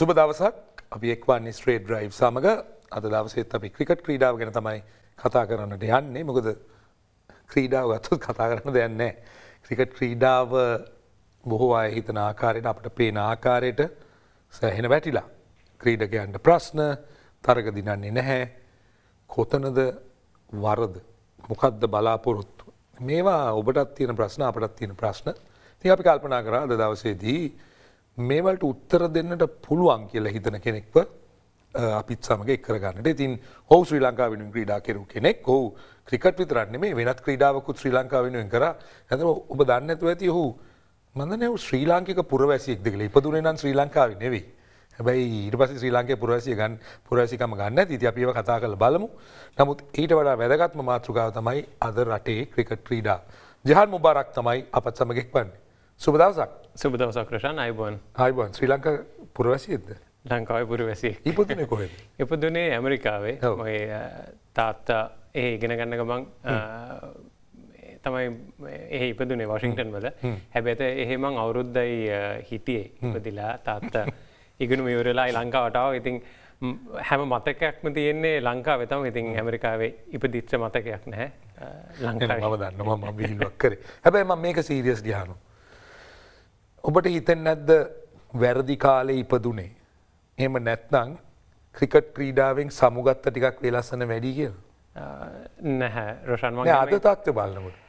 සුබ දවසක් අපි එක්වන්නේ ස්ට්‍රේට් ඩ්‍රයිව් සමඟ අද දවසෙත් අපි ක්‍රිකට් ක්‍රීඩාව ගැන තමයි කතා කරන්නට යන්නේ මොකද ක්‍රීඩාව ගත්තුත් කතා කරන්න දෙන්නේ ක්‍රිකට් ක්‍රීඩාව බොහෝ අය හිතන ආකාරයට අපට පේන ආකාරයට සැහෙන වැටිලා ක්‍රීඩකයන්ට ප්‍රශ්න තරග දිනන්නේ නැහැ කොතනද වරද මොකක්ද බලාපොරොත්තු මේවා ඔබටත් තියෙන ප්‍රශ්න අපටත් තියෙන ප්‍රශ්න ති අපි කල්පනා කරා අද දවසේදී මේවලට උත්තර දෙන්නට පුළුවන් කියලා හිතන කෙනෙක්ව අපිත් සමග කරගන්නට ඉතින් හෝ ශ්‍රී ලංකා වෙනුවෙන් ක්‍රීඩා කෙරු කෙනෙක් හෝ ක්‍රිකට් විතරන්නේ මේ වෙනත් ක්‍රීඩාවකුත් ශ්‍රී ලංකා වෙනුවෙන් කර ඇතම ඔබ දන්න ඇතුව ඇති ඔහු මඳනව ශ්‍රී ලාංකික පුරවැසියෙක් දෙකල ඉපදුනේ නම් ශ්‍රී ලංකාව නෙවෙයි හැබයි ඊට පස ශ්‍රී ලංකේ පුරවැසිය ගන් පුරවැසිකම ගන්න ඇති අපිව කතා කළ බලමු නමුත් ඊට වඩා වැදගත්ම මාතෘකාව තමයි අද රටේ ක්‍රිකට් ක්‍රීඩා ජහන් මුබාරක් තමයි අපත් සමගෙක් වන්නේ සුබදවසක් සුබදවසක් ක්‍රෂන් අයිබෝන් අයිබෝන් ශ්‍රී ලංකා පුරවැසියද ලංකාව පුරවැසිය ඉපදන කොහ එපදුනේ ඇමරිකාවේ ඔය තාත්තා ඒ ඉගෙන ගන්න ගමන් තමයි ඒ ඉපදුනේ වශිංටන් වල හැබැත එහෙම අවුරුද්දයි හිටියේ ඉපදිලා තාත්තා ඉගෙන මියවරලායි ලංකාවටාව ඉතින් හැම මතකයක්ම තියෙන්නේ ලංකා වෙතම ඉතින් ඇමරිකාවේ ඉපදිච්ච මතකයක් නැහැ ලංකා මව දන්නවා ම විහිල්ුවක් කරේ හැබැයි ම මේක සීරියස් දිහානු ඔබට හිතෙන් නැද්ද වැරදි කාලෙ ඉපදුනේ. එහෙම නැත්නං ක්‍රිකට් ක්‍රීඩාවෙන් සමුගත්ත ටිකක් වෙලස්සන වැඩි කිය. නැහැ රෂන් වගේ අද තත්ව බලන්නකට.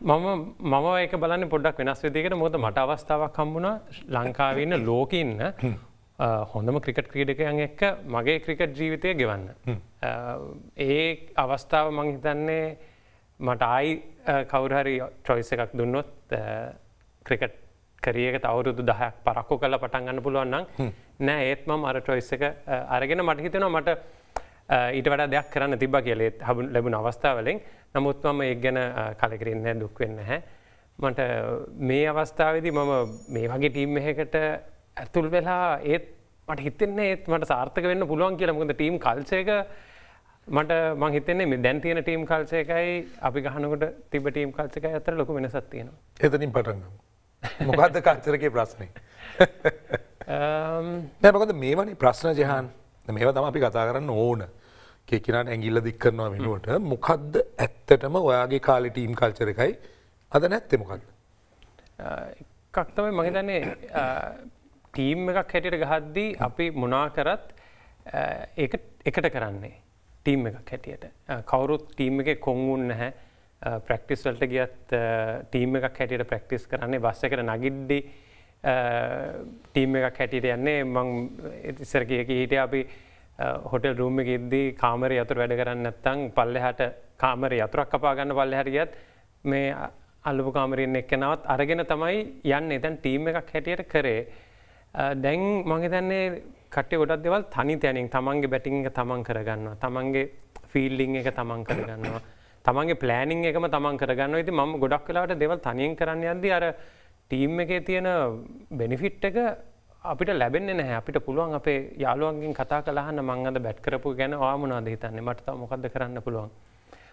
මම මම ඒක බලන්න පොඩක් වෙනස් විදිකට මොද මට අවස්ථාවක් හම්බුණා ලංකාවන්න ලෝකඉන්න හොඳම ක්‍රිකට් ක්‍රීඩකයන් එක්ක මගේ ක්‍රිකට් ජීවිතය ගෙවන්න. ඒ අවස්ථාව මංහිතන්නේ මට ආයි කවුරහරි චොයිස එකක් දුන්නොත් ක්‍රිකට් කරියක අවුරුදු දහයක් පරක්කු කල පටන්ගන්න පුළුවන්නම් නෑ ඒත්ම අර චොයිස්සක අරගෙන මටහිතෙනවා මට ඊට වඩ දෙයක් කරන්න තිබ කියලෙත් හබ ලැබුණ අවස්ථාවලින් නමුත්මම ඒ ගැන කලකිරන්න දුක්වෙන්න හැ. මට මේ අවස්ථාවදි මම මේ වගේ ටීම් එහකට ඇතුල් වෙලා ඒත් මට හිතන්නේ ඒත් මට සාර්ථක වෙන්න පුළුවන් කියලමුද ටීම් කල්සයක මට මං හිතන්නේ මේ දැන් තියෙන ටීම් කල්සයකයි අපි ගහනකට තිබ ටීම් කල්සක ඇතර ලොකු වෙනසත් තියෙනවා. එතනින් පටන්ගම. මොකක්ද කන්තරගේ ප්‍රශ්නය um, නැමකද මේවනි ප්‍රශ්න ජයහන් මේව තම අපි කතා කරන්න ඕන කෙකනට ඇගිල්ල දික් කරනවා වෙනුවට මොකක්ද ඇත්තටම ඔයාගේ කාලි ටීම් කල්චර එකයි අද නැත්තේ මොකක්ද uh, එකක්තමයි මහිතන්නේ ටීම් uh, එකක් හැටියට ගහද්දී අපි මොනාකරත් uh, එකට කරන්නේ ටීම් එකක් හැටියට කවුරුත් ටීම් එක කොංවුන් නැහැ ප්‍රක්ටිස් uh, වලට ගියත් ටීම් uh, එකක් හැටියට ප්‍රක්ටිස් කරන්නේ බස් එකට නගිද්දි ටීම් uh, එකක් හැටියට යන්නේ මං ඉස්සර කිය කී හිටිය අපි හොටෙල් රූම් එක ඉද්දී කාමරේ යතුරු වැඩ කරන්නේ නැත්නම් පල්ලෙහාට කාමරේ යතුරක් කපා ගන්න පල්ලෙහාට ගියත් මේ අල්ලපු කාමරයෙන් එක්කනවත් අරගෙන තමයි යන්නේ දැන් ටීම් එකක් හැටියට කරේ දැන් මගේ දැන්නේ කටේ ගොඩක් දෙවල් තනි තැනින් තමන්ගේ බැටිං එක තමන් කරගන්නවා තමන්ගේ ෆිල්ඩිං එක තමන් කරගන්නවා තමන්ගේ පලෑනිින් එකම තමන් කරගන්න ඇති ම ගොඩක් කලාට දෙවල් තනියෙන් කරන්න යද අර ටීම් එකේ තියෙන බෙනිෆිට් එක අපිට ලැබෙන නෑ අපිට පුළුවන් අපේ යාළුවන්ගෙන් කතා කලාහන්න මංගද බැට් කරපු ගැන ආමුණනාද හිතන්නේ මට මොකද කරන්න පුළුවන්.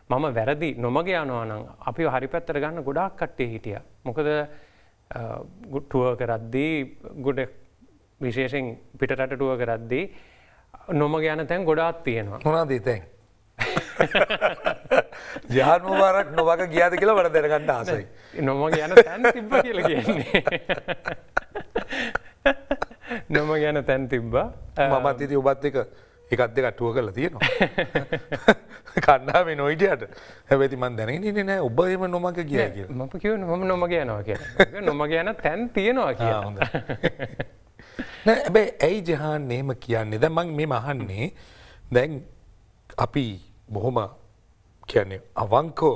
මම වැරදි නොමග යනවානම් අපි හරි පැත්තර ගන්න ගොඩාක් කට්ටේ හිටිය. මොකද ගුට්ටුව කරද්දී ගොඩ විශේෂෙන් පිටටටුව කරද්දී නොම ගැන තැන් ගොඩාත් තියෙනවා හොනාදී තැන්. ජාන් මුවාරක් නොවක ගියාද කියලා වට දැනගන්න ආසයි. නොම ගැන තැන් තිබ්බ කියල කියන්නේ. නොම ගැන තැන් තිබ්බා මමත් ඉති ඔබත් එක එකත් දෙකටුව කරලා තියෙනවා. කණ්ඩාම නොයිටයට හැබැති මන් දැනගෙන නෑ ඔබම නොමක කිය කිය ම කිව ම නොම ගැනවා කිය නොම ගැන තැන් තියෙනවා කිය. ඇබැයි ඇයි ජහන් එහෙම කියන්නේ ද මං මේ මහන්නේ දැන් අපි බොහොම කියන්නේ අවංකෝ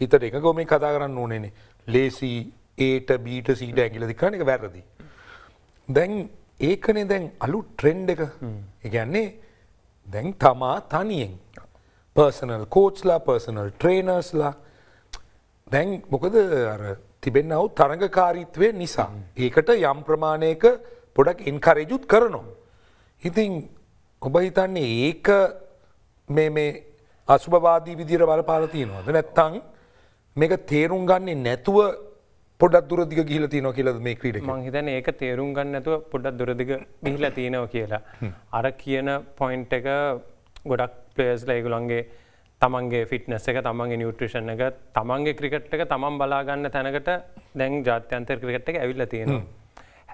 හිතට එකකෝ මේ කතා කරන්න ඕනෙනේ ලේසි ඒට බීට සීට ඇගිල දිකාන එක වැරදි. දැන් ඒකනේ දැන් අලු ට්‍රෙන්ඩ් එක එකන්නේ දැන් තමා තනියෙන් පර්සනල් කෝච්ලා පර්සනල් ට්‍රේනර්ස්ලා දැන් මොකද තිබෙන්නව තරඟකාරීත්වය නිසා. ඒකට යම් ප්‍රමාණයක පොඩක් එන්කරේජුත් කරනවා. ඉතින් ඔබ හිතන්නේ ඒක මේ අසුභවාදී විදිර බලපාල තියනවාද නැත්තං මේක තේරුම් ගන්නේ නැතුව පොඩත් දුරදිග ගිහිල තියනො කියලද මේ ක්‍රීට මහිතන ඒක තේරුම් ගන්න නැතුව පොඩත් දුරදිග ගිහිල තියෙනව කියලා. අර කියන පොයින්ට එක ගොඩක් පලේස්ල ඒගුලන්ගේ තමන්ගේ ෆිට්නස් එක තමන්ගේ නිියුට්‍රෂණ එක තමන්ගේ ක්‍රිකට් එක තමන් බලාගන්න තැනකට දැන් ජාත්‍යන්තර ක්‍රිකට් එක ඇවිල්ල තියෙනවා.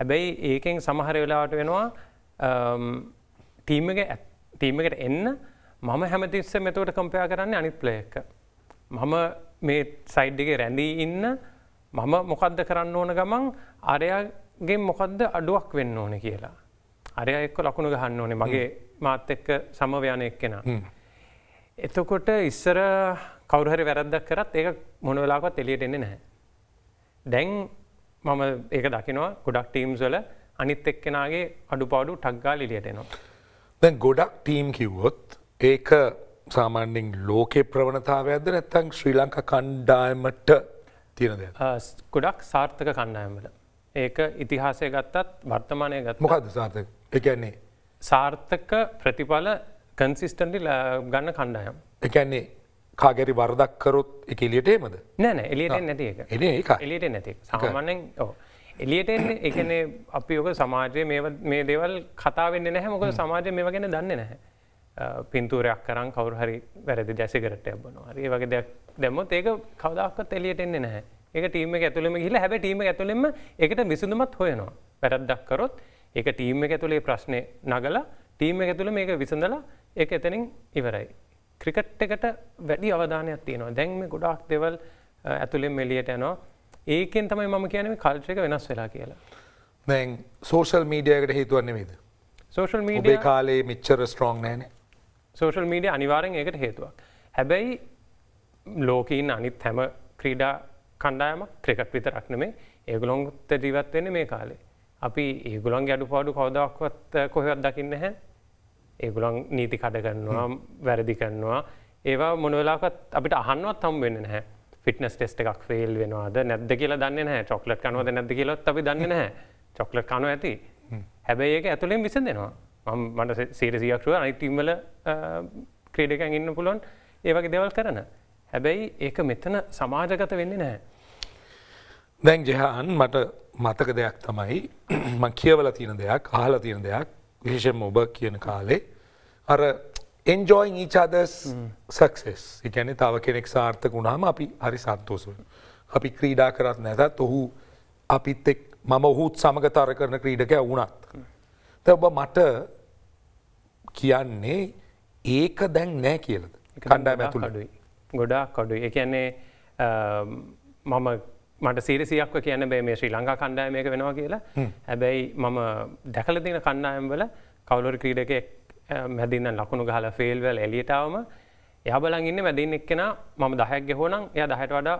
හැබැයි ඒකෙන් සමහර වෙලාට වෙනවා ටීමක ඇත්. ටීමකට එන්න මම හැමතිස්ස මෙතවට කම්පයා කරන්න අනිත් ප්ලේක. මම මේ සයිඩ්ඩගේ රැඳී ඉන්න මම මොකක්ද කරන්න ඕන ගමන් අරයාගේ මොකක්ද අඩුවක් වෙන්න ඕන කියලා. අරය එක්ක ලකුණු ගහන්න ඕනේ මගේ මාත් එක්ක සමවයන එක්කෙන. එතකොට ඉස්සර කවුරහරි වැරද්දක් කරත් ඒ මොන වෙලාකත් එලියට එන්නේ නැහැ. දැන් මම ඒක දකිනවා ගොඩක් ටීම්ස් වල අනිත් එක්කෙනගේ අඩුපාඩු ටක්ගා ලියට එනවා. දැන් ගොඩක් ටීම් කිව්වොත් ඒක සාමාන්‍යෙන් ලෝකයේ ප්‍රවණතාවයක්ද නැත්තං ශ්‍රී ලංකා කණ්ඩායමට තියෙනද. ගොඩක් සාර්ථක කණ්ඩායමල. ඒක ඉතිහාසය ගත්තත් වර්තමානය ගත් මොකද සාර්ථක එකන්නේ. සාර්ථක ප්‍රතිඵල කන්සිස්ටන්ඩි ගන්න කණ්ඩායම්. එකන්නේ කාගැරි වරදක් කරොත් එක එලියට ඒමද නෑන එලියට නැති එක එලියට නැති සාමානෙන් ඕ. එලියට එකන අපි යෝක සමාජය මේ දේවල් කතාවෙන්න නැහැ මොක සමාජය මේ ගැන දන්න නැහැ. පින්තූරයක් කරන් කවරු හරි වැරදි දැසිකරට එබනවා හරි වගේ දෙයක් දැම්මොත් ඒක කවදක්වත් එලියට එන්නේ නැහැ ඒක ටීම එක ඇතුළෙම ගිහිල්ලා හැබැයි ටීම එක ඇතුළෙම ඒකට විසඳුමක් හොයනවා වැරද්දක් කරොත් ඒක ටීම් එක ඇතුළේ ප්‍රශ්නේ නගලා ටීම් එක ඇතුළේ මේක විසඳලා ඒක එතනින් ඉවරයි ක්‍රිකට් එකට වැඩි අවධානයක් තියෙනවා දැන් මේ ගොඩාක් දේවල් ඇතුළෙන් එලියට යනවා ඒකෙන් තමයි මම කියන්නේ කල්චර් එක වෙනස් වෙලා කියලා දැන් සෝෂල් මීඩියා එකට හේතුවක් නෙමෙයිද සෝෂල් මීඩියා කාලේ මෙච්චර ස්ට්‍රොංග් නැහැ නේ සෝෂල් මීඩිය අනිවාරෙන් ඒකට හේතුවක්. හැබැයි ලෝකීන් අනිත් හැම ක්‍රීඩා කණ්ඩායම ක්‍රිකට් විත රක්නමේ ඒගුලොන්ත ජීවත්වෙන මේ කාලේ. අපි ඒගුලන් ගැඩු පාඩු කවදක්වත් කොහෙවත් දකින්න හැ ඒගුලන් නීති කඩ කරන්නවා වැරදි කරන්නවා ඒවා මොනවෙලාකත් අපිට අහන්වත් හම් වෙන්න හැ ෆිටනස් ටෙස්ට එකක් ෆෙල් වෙනවාද නැද්ද කියලා දන්න හැ චොක්ලට කනවද නැද කියලොත් අපි දන්න හැ චොක්ලට කනු ඇති හැබැයි ඒක ඇතුළින් විසඳෙනවා මට සේරසියක්ෂුව අනිතිම්වල ක්‍රේඩකන් ඉන්න පුළුවන් ඒවගේ දෙවල් කරන. හැබැයි ඒක මෙතන සමාජගත වෙන්නේ නැහැ. දැන් ජෙහාන් මට මතක දෙයක් තමයි ම කියවල තියෙන දෙයක් ආහල තියෙන දෙයක් විශේෂම ඔබ කියන කාලේ අර එන්ජෝයින් ඊචාද සක්සෙස් එකැනෙ තව කෙනෙක් සාර්ථක වුණාම අපි හරි සන්තෝසුව. අපි ක්‍රීඩා කරත් නැතත් ඔහු අපිත් එක් මම ඔහුත් සමගතර කරන ක්‍රීඩකය වුණත්. ඔබ මට කියන්නේ ඒක දැන් නෑ කියලද කණ්ඩා ඇතුළඩුයි ගොඩා කොඩු එකන්නේ මම මට සීරසියක්ව කියන බේ මේ ශ්‍රී ලංකා කණ්ඩායමයක වෙනවා කියලා හැබැයි මම දැකල දින කණ්ඩායම්වල කවුලොර ක්‍රීඩක මැදින්න ලකුණු ගහල ෆෙල්වල් එලියටාවම එහ බලගන්න මැදින් එක්කෙන මම දහයක් ගෙහෝනම් එය දහයට වඩා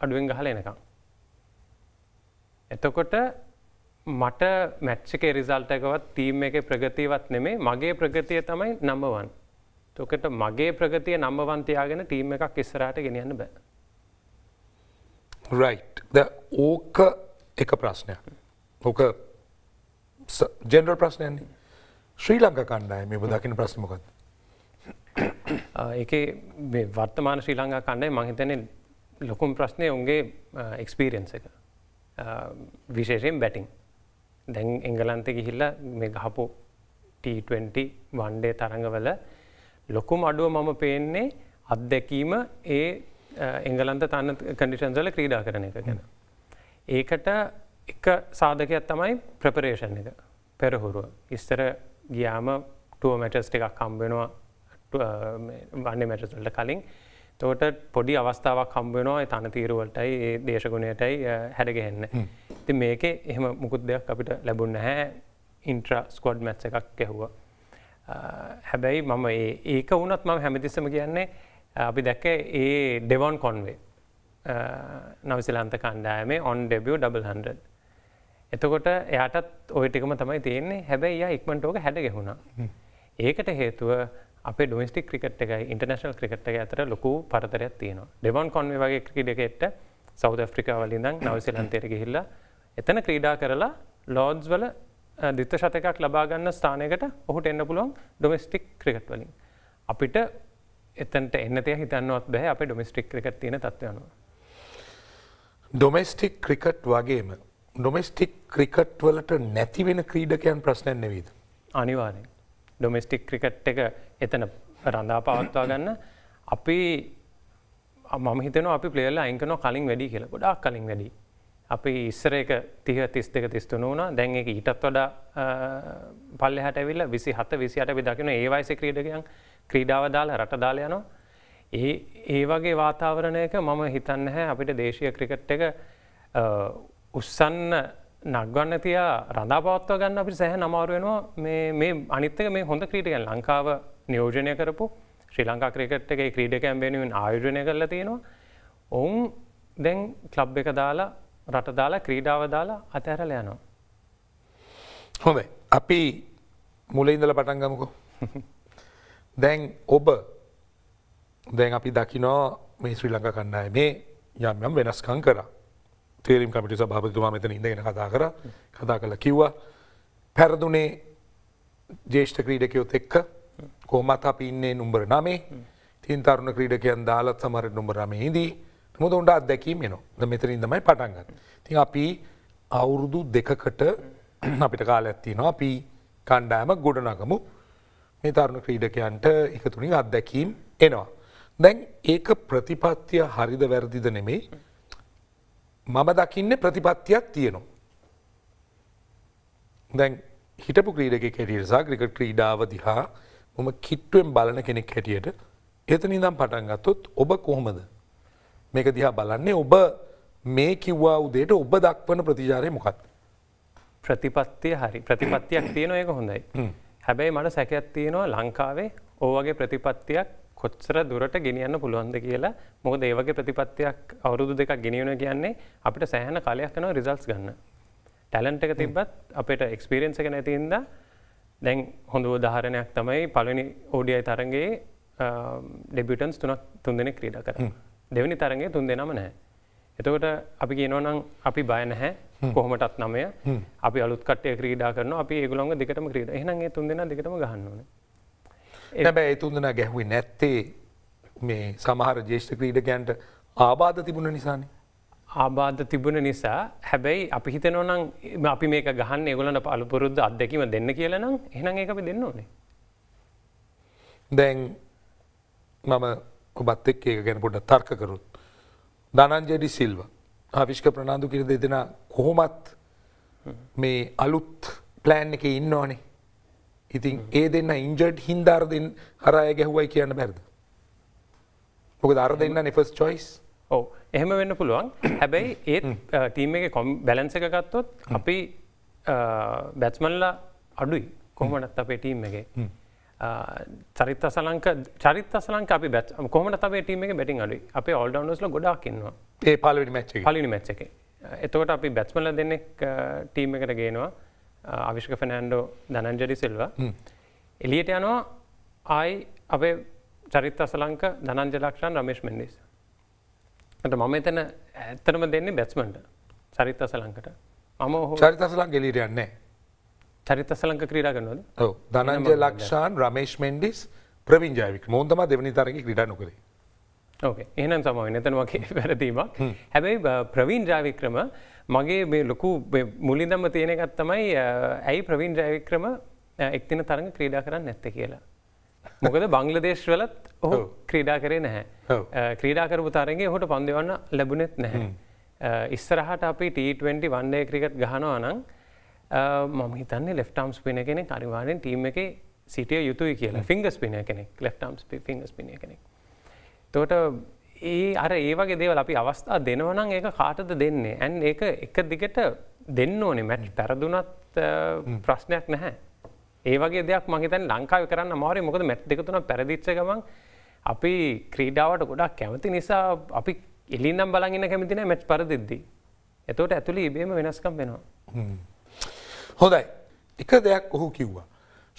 අඩුවෙන් ගහල එනකම්. එතකොට මට මැච්චකේ රිසල්ටකවත් තීම් එක ප්‍රගතිවත් නෙමේ මගේ ප්‍රගතිය තමයි නම්බවන්. තොකට මගේ ප්‍රගතිය නම්බවන්තියාගෙන ටීම් එකක් ඉස්සරට ගෙනයන්න බෑ. රයි් ඕක එක ප්‍රශ්නයක් ඕක ජෙනරල් ප්‍රශ්නයන්නේ ශ්‍රී ලංක කණ්ඩාය මේ බදකින ප්‍රශ්නමකත්. එක වර්තමාන ශ්‍රී ලංකා කණ්ඩේ මහිතන ලොකුම් ප්‍රශ්නය උන්ගේ එක්ස්පීරියන්ස එක විශේෂයෙන් බැටිං. දැන් එංගලන්තෙ ගිහිල්ල මේ ගහපු T20 වන්ඩේ තරඟවල ලොකුම අඩුව මම පේන්නේ අත්දැකීම ඒ එංගලන්ත තන්න කඩිෂන්සල ක්‍රීඩා කරන එක ගැන. ඒකට එක සාධකයක් තමයි ප්‍රපරේෂන් එක පෙරහුරුව. ඉස්තර ගියාම ටුව මැටස් එකක් කම්බෙනවා වන්නේ මැටස්වලට කලින් තෝට පොඩි අවස්ථාවක් හම්බුවනවා තන තීරුවලටයි ඒ දේශගුණයටයි හැඩගහෙන්න. ති මේක එහෙම මුකුත් දෙයක් අපිට ලැබුන්න හැ ඉන්ට්‍ර ස්කොඩ් මැත්ස එකක් ගැහුව. හැබැයි මම ඒක වුනත් මම හැමතිස්සම කියන්නේ අපි දැක්ක ඒ ඩෙවන් කොන්වේ නවසිලන්ත කණ්ඩායමේ ඔන් ඩෙබිය 100. එතකොට එයටත් ඔයටිකම තමයි තියෙන්නේ හැබැයි යා ඉක්මටෝක හැඩගෙහුණා. ඒකට හේතුව අප ඩොමස්ටික් ක්‍රිකට් එක ඉන්ටර්නශනල් ක්‍රිකට් එක අතර ලොකු පරතරයක් තියෙනවා ඩෙවන් කොන්වේ වගේ ක්‍රිකට් සෞද ෆ්‍රිකාවලින්දං නවසිලන්තයට ගිහිල්ලා එතන ක්‍රීඩා කරලා ලෝඩ්ස් වල දිත්ත ශතකක් ලබාගන්න ස්ථානයකට ඔහුට එන්න පුළුවන් ඩොමස්ටික් ක්‍රිකට් වලින් අපිට එතන්ට එන්නතය හිතන්නවත් බැහ අප ඩොමස්ටික් ක්‍රිකට් තියෙන තත්වයනවා ඩොමස්ටික් ක්‍රිකට් වගේම ඩොමස්ටික් ක්‍රිකට් වලට නැතිවෙන ක්‍රීඩකයන් ප්‍රශ්නයන් නෙවීද අනිවාරෙන් ඩොමස්ටික් ක්‍රිකට් එක එතන රඳා පවත්වා ගන්න අපි මම හිතන අපි පලේල අංකන කලින් වැඩි කියලා ගොඩක් කලින් වැඩි අපි ඉස්සර එක තිහ තිස් දෙක තිස්තුන වුණා දැන් එක ඊටත් වඩා පල්ලෙ හැටවිල්ල විසි හත විසි අට විදකින ඒවයිස ක්‍රීඩකයන් ක්‍රීඩාව දාල රට දාල යනවා ඒ ඒ වගේ වාතාවරණයක මම හිතන්න හැ අපිට දේශය ක්‍රිකට් එක උස්සන්න නක්ගන්න තියා රඳාපවත්ව ගන්න අපි සැහ නමාරුවෙනවා මේ අනිත්තක මේ හොඳ ක්‍රීටිකන් ලංකාව නියෝජනය කරපු ශ්‍රී ලංකා ක්‍රිකට් එක ක්‍රීඩකයන් වෙනුවෙන් ආයෝජනය කරලා තියෙනවා ඔවුන් දැන් කලබ් එක දාලා රට දාලා ක්‍රීඩාව දාලා අතැරල යනවා හොඳයි අපි මුලඉඳල පටන්ගමකෝ දැන් ඔබ දැන් අපි දකිනෝ මේ ශ්‍රී ලංක කන්නය මේ යම් යම් වෙනස්කං කර තේරම් කමිටි සභාපතුමා මෙතන ඉඳගෙන කතා කර කතා කළ කිව්වා පැරදුනේ ජේෂ්ඨ ක්‍රීඩකයොත් එක්ක කොහොමත් අපි ඉන්නේ නුම්බර නමේ තින් තරුණ ක්‍රීඩකයන් දාලත් සමර නුම්බර නමේ හිදී මුද උන්ට අත්දැකීම එනවා මෙතරින් තමයි පටන්ගත් ති අපි අවුරුදු දෙකකට අපිට කාල ඇත්තිනවා අපි කණ්ඩෑම ගොඩනගමු මේ තරුණ ක්‍රීඩකයන්ට එකතුනි අත්දැකීම් එනවා. දැන් ඒක ප්‍රතිපත්තිය හරිද වැරදිද නෙමේ මම දකින්න ප්‍රතිපත්තියක් තියෙනවා. දැන් හිටපු ක්‍රීඩක කෙටිරසා ක්‍රිකට ක්‍රීඩාව දිහා මම කිට්ටුවෙන් බලන කෙනෙක් හැටියට එතන ඉඳම් පටන් ගත්තොත් ඔබ කොහොමද මේක දිහා බලන්නේ ඔබ මේ කිව්වා උදේට ඔබ දක්වන ප්‍රතිචාරය මොකක්ද ප්‍රතිපත්තිය හරි ප්‍රතිපත්තියක් තියෙන ඒක හොඳයි හැබැයි මට සැකයක් තියෙනවා ලංකාවේ ඕවගේ ප්‍රතිපත්තියක් කොච්චර දුරට ගෙනියන්න පුළුවන්ද කියලා මොකද ඒවගේ ප්‍රතිපත්තියක් අවුරුදු දෙකක් ගෙනියන කියන්නේ අපිට සෑහන කාලයක් යනවා රිසල්ස් ගන්න ටැලන්ට එක තිබ්බත් අපට එක්ස්පිරෙන්න්ස එක නැතින්දා දැන් හොඳ උදාහරණයක් තමයි පළනි ඕඩියයි තරගේ ඩෙබියටන්ස් තුනක් තුන්දෙන ක්‍රීඩ කර දෙවැනි තරගේ තුන් දෙනම නැහැ. එතකොට අපි කියනවනම් අපි බය නැහැ කොහොමටත් නමය අපි අලුත්කටය ක්‍රීඩා කරන අපි ඒගුළොන් දෙකටම ක්‍රීඩ එහනගේ තුන් දෙෙන දෙකටම ගන්නන. එබැයි තුන්දෙන ගැහුවේ නැත්තේ මේ සමහර ජේෂ්ඨ ක්‍රීඩකයන්ට ආබාධ තිබුණ නිසානේ ආබාධ තිබුණ නිසා හැබැයි අපි හිතනවනම් අපි මේක ගහන්න එගොලට පලපුරුද්ද අත්දැකීම දෙන්න කියලනම් එහෙනම් ඒ අපි දෙන්න ඕනේ. දැන් මම ඔබත් එක් ඒක ගැන පොඩ තර්ක කරුත්. ධනන්ජඩි සිල්ව ආවිශ්ක ප්‍රනාාදු කිර දෙදෙන කොහොමත් මේ අලුත් ප්ලෑන් එක ඉන්න ඕනේ. ඉතින් ඒ දෙන්න ඉන්ජඩ් හින්දාර්දෙන් හරය ගැහුවයි කියන්න බැරද. මොක දර දෙන්න නිෆස් චොයිස් ඕ එහෙම වෙන්න පුළුවන් හැබැයි ඒත් ටීම එක කොම් බැලන්ස එක ගත්තොත් අපි බැත්මල්ලා අඩුයි කොහමටත් අපේ ටීම් එක චරිත සලංක චරිත සලංක අපි බැත් කොමට තේ ටීම එක බැටින් අඩුයි අප ඔල්ඩවනස්ල ගොඩාක්කින්නවා ඒ පලි මච් පලිනි මච්ච එක එතකොට අපි බැත්මල දෙන්නෙක් ටීම් එකට ගේනවා අවිශ්ක ෆනෑන්ඩෝ දනන්ජඩි සිල්වා එලියට යනවා ආයි අපේ චරිත සලංක දනන්ජලක්ෂන් රමේශ් මෙන්ඩිස් ට මම එතන ඇත්තරම දෙන්නේ බැත්ස්මට චරිත සලංකට මම චරිතසලක් ගෙලිට යන්නේ චරිත සලංක ක්‍රීඩාගන්නවද දනන්ජ ලක්ෂාන් රමේෂ් මෙන්ඩිස් ප්‍රවිංජාවික මෝන්දම දෙවනි තරක ක්‍රඩා නොකරේ ඕකේ එහනම් සමයි නතන වගේ වැරදීමක් හැබැයි ප්‍රවීන් ජාවික්‍රම මගේ මේ ලොකු මුලින්දම්ම තියෙනකත් තමයි ඇයි ප්‍රවීන් ජයවික්‍රම එක්තින තරඟ ක්‍රීඩා කරන්න නැත්ත කියලා මොකද බංලදේශවලත් ඔහු ක්‍රීඩා කරේ නැහැ ක්‍රීඩාකරපු තරගේ හොට පන්දිවන්න ලැබුණෙත් නැහැ ඉස්සරහට අපි ට20 වන්ඩේ ක්‍රිකට් ගහනවා නම් මම හිතන්නේ ලෙෆ්ටම්ස් පින කෙනෙ අනිවාරෙන් ටීම් එක සිටිය යුතුයි කියලා ෆිංගස් පින කෙනෙක් ලෙෆ්ටම්ස් ෆිංගස් පින කෙනෙක් තෝට ඒ අර ඒවගේ දේවල් අපි අවස්ථා දෙනවනම් ඒ කාටද දෙන්නේ ඇන් ඒ එක දිගට දෙන්න ඕනේ මැට් පැරදුනත් ප්‍රශ්නයක් නැහැ ඒවගේ දෙයක් මහිතන් ලංකාව කරන්න මාරය මොකද මැට් දෙකතුන පැදිච්ච ගමන් අපි ක්‍රීඩාවට ගොඩක් කැමති නිසා අපි එලින්නම් බලගන්න කැමතින මැට් පරදිද්දී. එතෝට ඇතුළි ඉබේම වෙනස්කම් වෙනවා. හොඳයි එක දෙයක් ඔහු කිව්වා.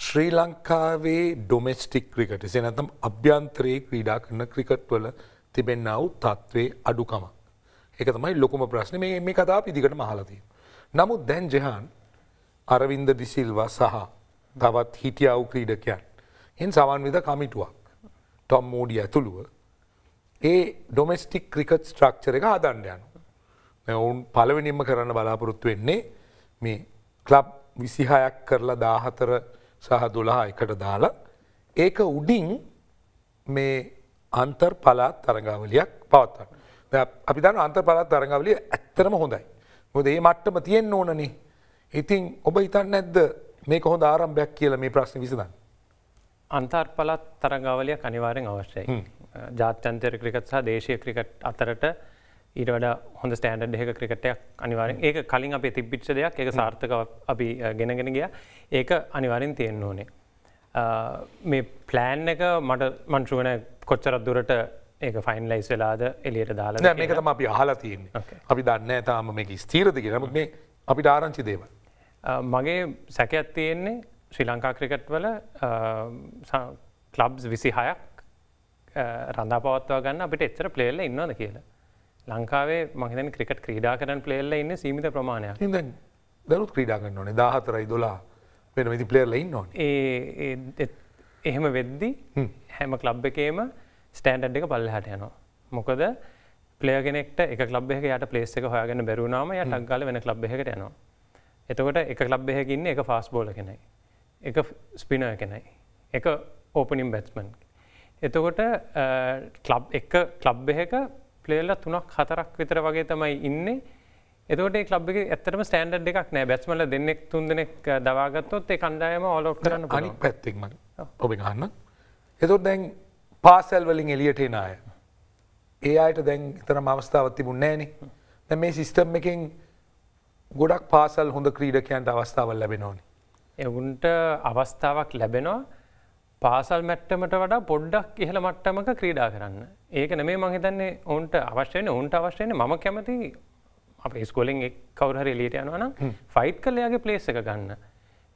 ශ්‍රී ලංකාවේ ඩොමෙස්ටික් ක්‍රිකට සේනතම් අභ්‍යන්තරයේ ක්‍රීඩා කරන ක්‍රිකට්වල තිබෙන්න්නව තත්ත්වේ අඩුකමක්. එක තමයි ලොකුම ප්‍රශ්න මේ කතා පිදිකට මහලතිය. නමුත් දැන් ජෙහන් අරවින්ද දිසිල්වා සහ තවත් හිටියව් ක්‍රීඩකයන්. එන් සවන්විධ කමිටුවක් ටොම් මෝඩිය ඇතුළුව ඒ ඩොමෙස්ටික් ක්‍රිකට් ස්ට්‍රක්චර එක ආදණ්ඩ යනු. ඔවුන් පලවෙනිම්ම කරන්න බලාපොරොත්තු වෙන්නේ මේ කලබ් විසිහයක් කරලා දාහතර සහ දොලා එකට දාලා ඒක උඩින් මේ අන්තර් පලාත් තරගාවලියක් පවත්තන්න. අපි දන්න අන්තර් පලාත් තරගාවලිය ඇත්තරම හොඳයි. මොද ඒ මට්ටම තියෙන් ඕනනේ ඉතින් ඔබ හිතන්න ඇද්ද මේ කොහොඳ ආරම්භයක් කියල මේ ප්‍රශ්න විසඳන්. අන්තර් පලත් තරගාවලයක් අනිවාරෙන් අවශ්‍යයි. ජාත්‍යන්තර ක්‍රිකත් සහ දේශය ක්‍රිකට් අතරට ඊට වඩ හොඳ ස්ටෑන්ඩ් එක ක්‍රිකටයක් අනිවාරෙන් ඒක කලින් අප තිබ්බිච්ච දෙයක් ඒ සාර්ථක අපි ගෙනගෙන ගිය ඒක අනිවාරෙන් තියෙන් ඕනේ. මේ ප්ලෑන් එක මට මන්ට්‍රුවන කොච්චරත් දුරට ඒක ෆයින් ලයිස් වෙලාද එලියට දාලා මේක තම අපි හලා තියන්නේ අපි දන්න තාම මේක ස්තීරතික නමුත් මේ අපිට ආරංචි දේවල්. මගේ සැකයක් තියෙන්නේ ශ්‍රී ලංකා ක්‍රිකට් වල කලබ්ස් විසි හයක් රඳා පවත්වා ගන්න අපිට එච්චර පලේල්ල ඉන්නවද කියලා. ලංකාවේ මහිතන් ක්‍රිකට් ක්‍රීඩා කරන පලේල්ල ඉන්න සීමිත ප්‍රමාණයක් දරුත් ක්‍රීඩා කරන්න ඕනේ දාහතරයි දොලා වෙන විදි පලේර්ල ඉන්න ඕන ඒ එහෙම වෙද්දි හැම කලබ් එකේම ස්ටෑන්ඩ් එක පල්ලහට යනවා. මොකද පලේගෙනෙක්ට එක ලබ් එක යට පලේස් එක හොයාගෙන බැරුණාම යට අක්ගල වෙන ලබ් එකට යනවා. එතකොට එක ලබ් එහකින්න එක ෆාස් බෝල කෙනයි එක ස්පිනර් කෙනයි එක ඕපනින් බැත්මන් එතකොට ලබ් එක ලබ් එහක පලේල්ල තුනක් හතරක් විතර වගේ තමයි ඉන්න එතට ලබ් ඇතරම ස්ටන්ඩ් එකක් නෑ බැස්මල දෙන්නෙක් තුන් දෙනෙක් දවාගත්තොත් ඒ කණ්ඩායම ඔලොක් කරන්න අනික් පැත්තෙක්ම ඔබ ගන්න එතොත් දැන් පාසැල් වලින් එලියට එන අය ඒ අයට දැන් තරම අවස්ථාවත් තිබුණ නෑනේ දැ මේ සිිස්ටම් එකින් ගොඩක් පාසල් හොඳ ක්‍රීඩකයන්ට අවස්ථාවල් ලැබෙනවානි. එවුන්ට අවස්ථාවක් ලැබෙනවා පාසල් මැට්ටමට වඩා පොඩ්ඩක් ඉහළ මට්ටමක ක්‍රීඩා කරන්න. ඒක නෙමේ මහිතන්නේ ඔවුන්ට අවශ්‍යයන ඔවුන්ට අවශ්‍යයන ම කැමති අප ස්කොලින් එක් කවරහරි එලියට යනවනම් ෆයිට් කලයාගේ පලේස් එක ගන්න.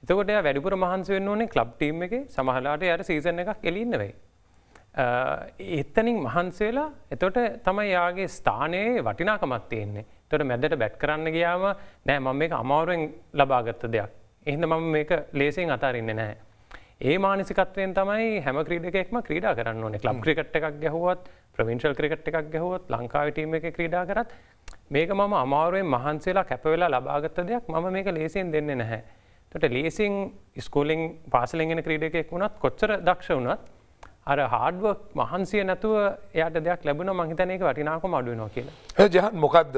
එතකොට වැඩිපුර මහන්සුවෙන් ඕනේ ලබ් ටීම් එක සමහලාට යට සීසන එකක් එලින්නවෙයි. එත්තනින් මහන්සේලා එතොට තමයි යාගේ ස්ථානයේ වටිනාකමත් තියෙන්නේ තොට මැදට බැට් කරන්න ගියාම නෑ මම මේක අමාරුවෙන් ලබාගත්ත දෙයක්. එහිද මම මේක ලේසියෙන් අතාරන්න නෑ. ඒ මානසිකත්වයෙන් තමයි හැම ක්‍රීඩකෙක්ම ක්‍රීඩා කරන්න ඕනේ ලම් ක්‍රිකට් එකක් ගැහුවත් ප්‍රවිංශල් ක්‍රිකට් එකක් ගැහුවත් ලංකාවටීම එක ක්‍රීඩා කරත් මේක මම අමාරුවෙන් මහන්සේලා කැපවෙලා ලබාගත්ත දෙයක් මම මේක ලේසියෙන් දෙන්නේ නැහැ. තොට ලේසින් ස්කූලිං පාසලෙන්ගෙන ක්‍රීඩකෙක් වුණත් කොච්චර දක්ෂ වුණත් අර හාඩුව මහන්සිය නැතුව එයට දෙයක් ලැබුණ මහිතනයක වටිනාකම අඩුවනෝ කියලා. ජහන් මොකක්ද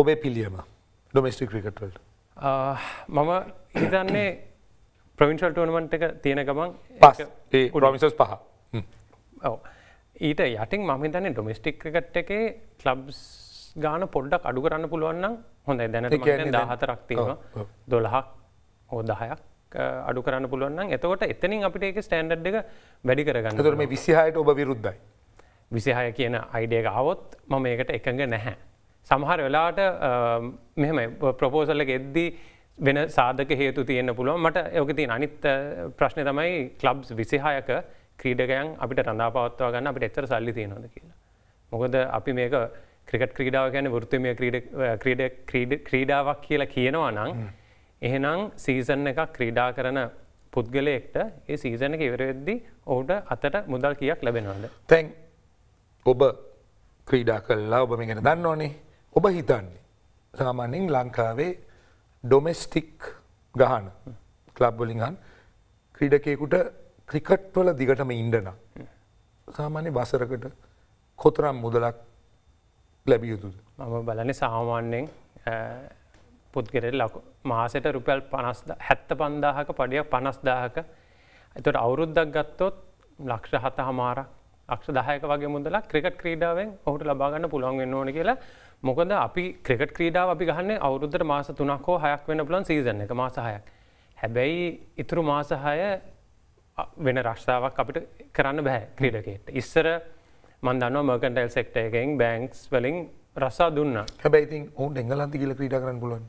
ඔබේ පිල්ලියම ඩොමස්ටික් ක්‍රිකට්වල්ට මම හිතන්නේ ප්‍රවින්ශල් ටෝනමන්ට එක තියෙන ගමන් පස් උඩමිසස් පහ ඔව ඊට යටටින් මම තන්නේ ඩොමිස්ටික් ක්‍රිකට් එකේ කලබ්ස් ගාන පොඩ්ඩක් අඩු කරන්න පුළුවන්න්න හොඳයි දැනට දාහත රක්තිීම දොළහක් හෝ දහයක් අඩු කරන්න පුළුවන් එතකොට එතනින් අපිට එක ස්ටන්ඩ් එක වැඩි කරගන්න තරම විසිහයට ඔබ විරුද්ධයි විසිහය කියන අයිඩියක අවත් මම ඒකට එකඟ නැහැ සමහර වෙලාට මෙම ප්‍රපෝසල්ල එද්දි වෙන සාධක හේතු තියන්න පුළුව මට යක තින් අනිත් ප්‍රශ්නය තමයි කලබ්ස් විසිහායක ක්‍රීඩකයන් අපිට රඳා පවත්වා ගන්න අපට එත්තර සල්ලි තියෙනොද කියලා. මොකද අපි මේක ක්‍රිකට් ක්‍රීඩාව ගැන වෘත්තමය ක්‍රීඩාවක් කියලා කියනවා නං එහෙනම් සීසන් එක ක්‍රීඩා කරන පුද්ගලයෙක්ට ඒ සීසන එක ඉවරවෙද්දි ඔහුට අතට මුදල් කියක් ලැබෙනවාද. තැන් ඔබ ක්‍රීඩා කල්ලා ඔබ මේ ගැන දන්න ඕනේ ඔබ හිතන්නේ සාමාන්‍යෙන් ලංකාවේ ඩොමෙස්ටික් ගහන කලබ්බලින්හන් ක්‍රීඩකයකුට ක්‍රිකට්වල දිගටම ඉන්ඩන සාමාන්‍ය වසරකට කොතරම් මුදලක් ලැබියයුතුද මම බලන සාමාන්‍යෙන් පුද්ගෙරෙල් ලකු මාසට රුපැල් පනස් හැත්ත පන්දාහක පඩිය පනස්දාහක ඇතුට අවුරුද්දක් ගත්තොත් ලක්ෂ හත හමාරක් අක්ෂ දායක වගේ මුදලා ක්‍රිකට් ක්‍රීඩාවෙන් ඔහුට ලබාගන්න පුළුවන් වෙන්න ඕන කියලා මොකද අපි ක්‍රෙකට් ක්‍රීඩාව අපි ගහන්න අවුරුද්දර මාස තුනක් හෝ හයක් වෙන පුලන් සීසන එක මාසහයක් හැබැයි ඉතුරු මාසහය වෙන රශ්ාවක් අපිට කරන්න බැහැ ක්‍රීඩකට ඉස්සර මන්දන්න මර්කන්ටල් සෙක්ට එකෙන් බැංක්ස් වලින් රස්සා දුන්න හැබැයිති ඔවුන් එංගලන්ති කියල ක්‍රීඩ කරන්න පුලන්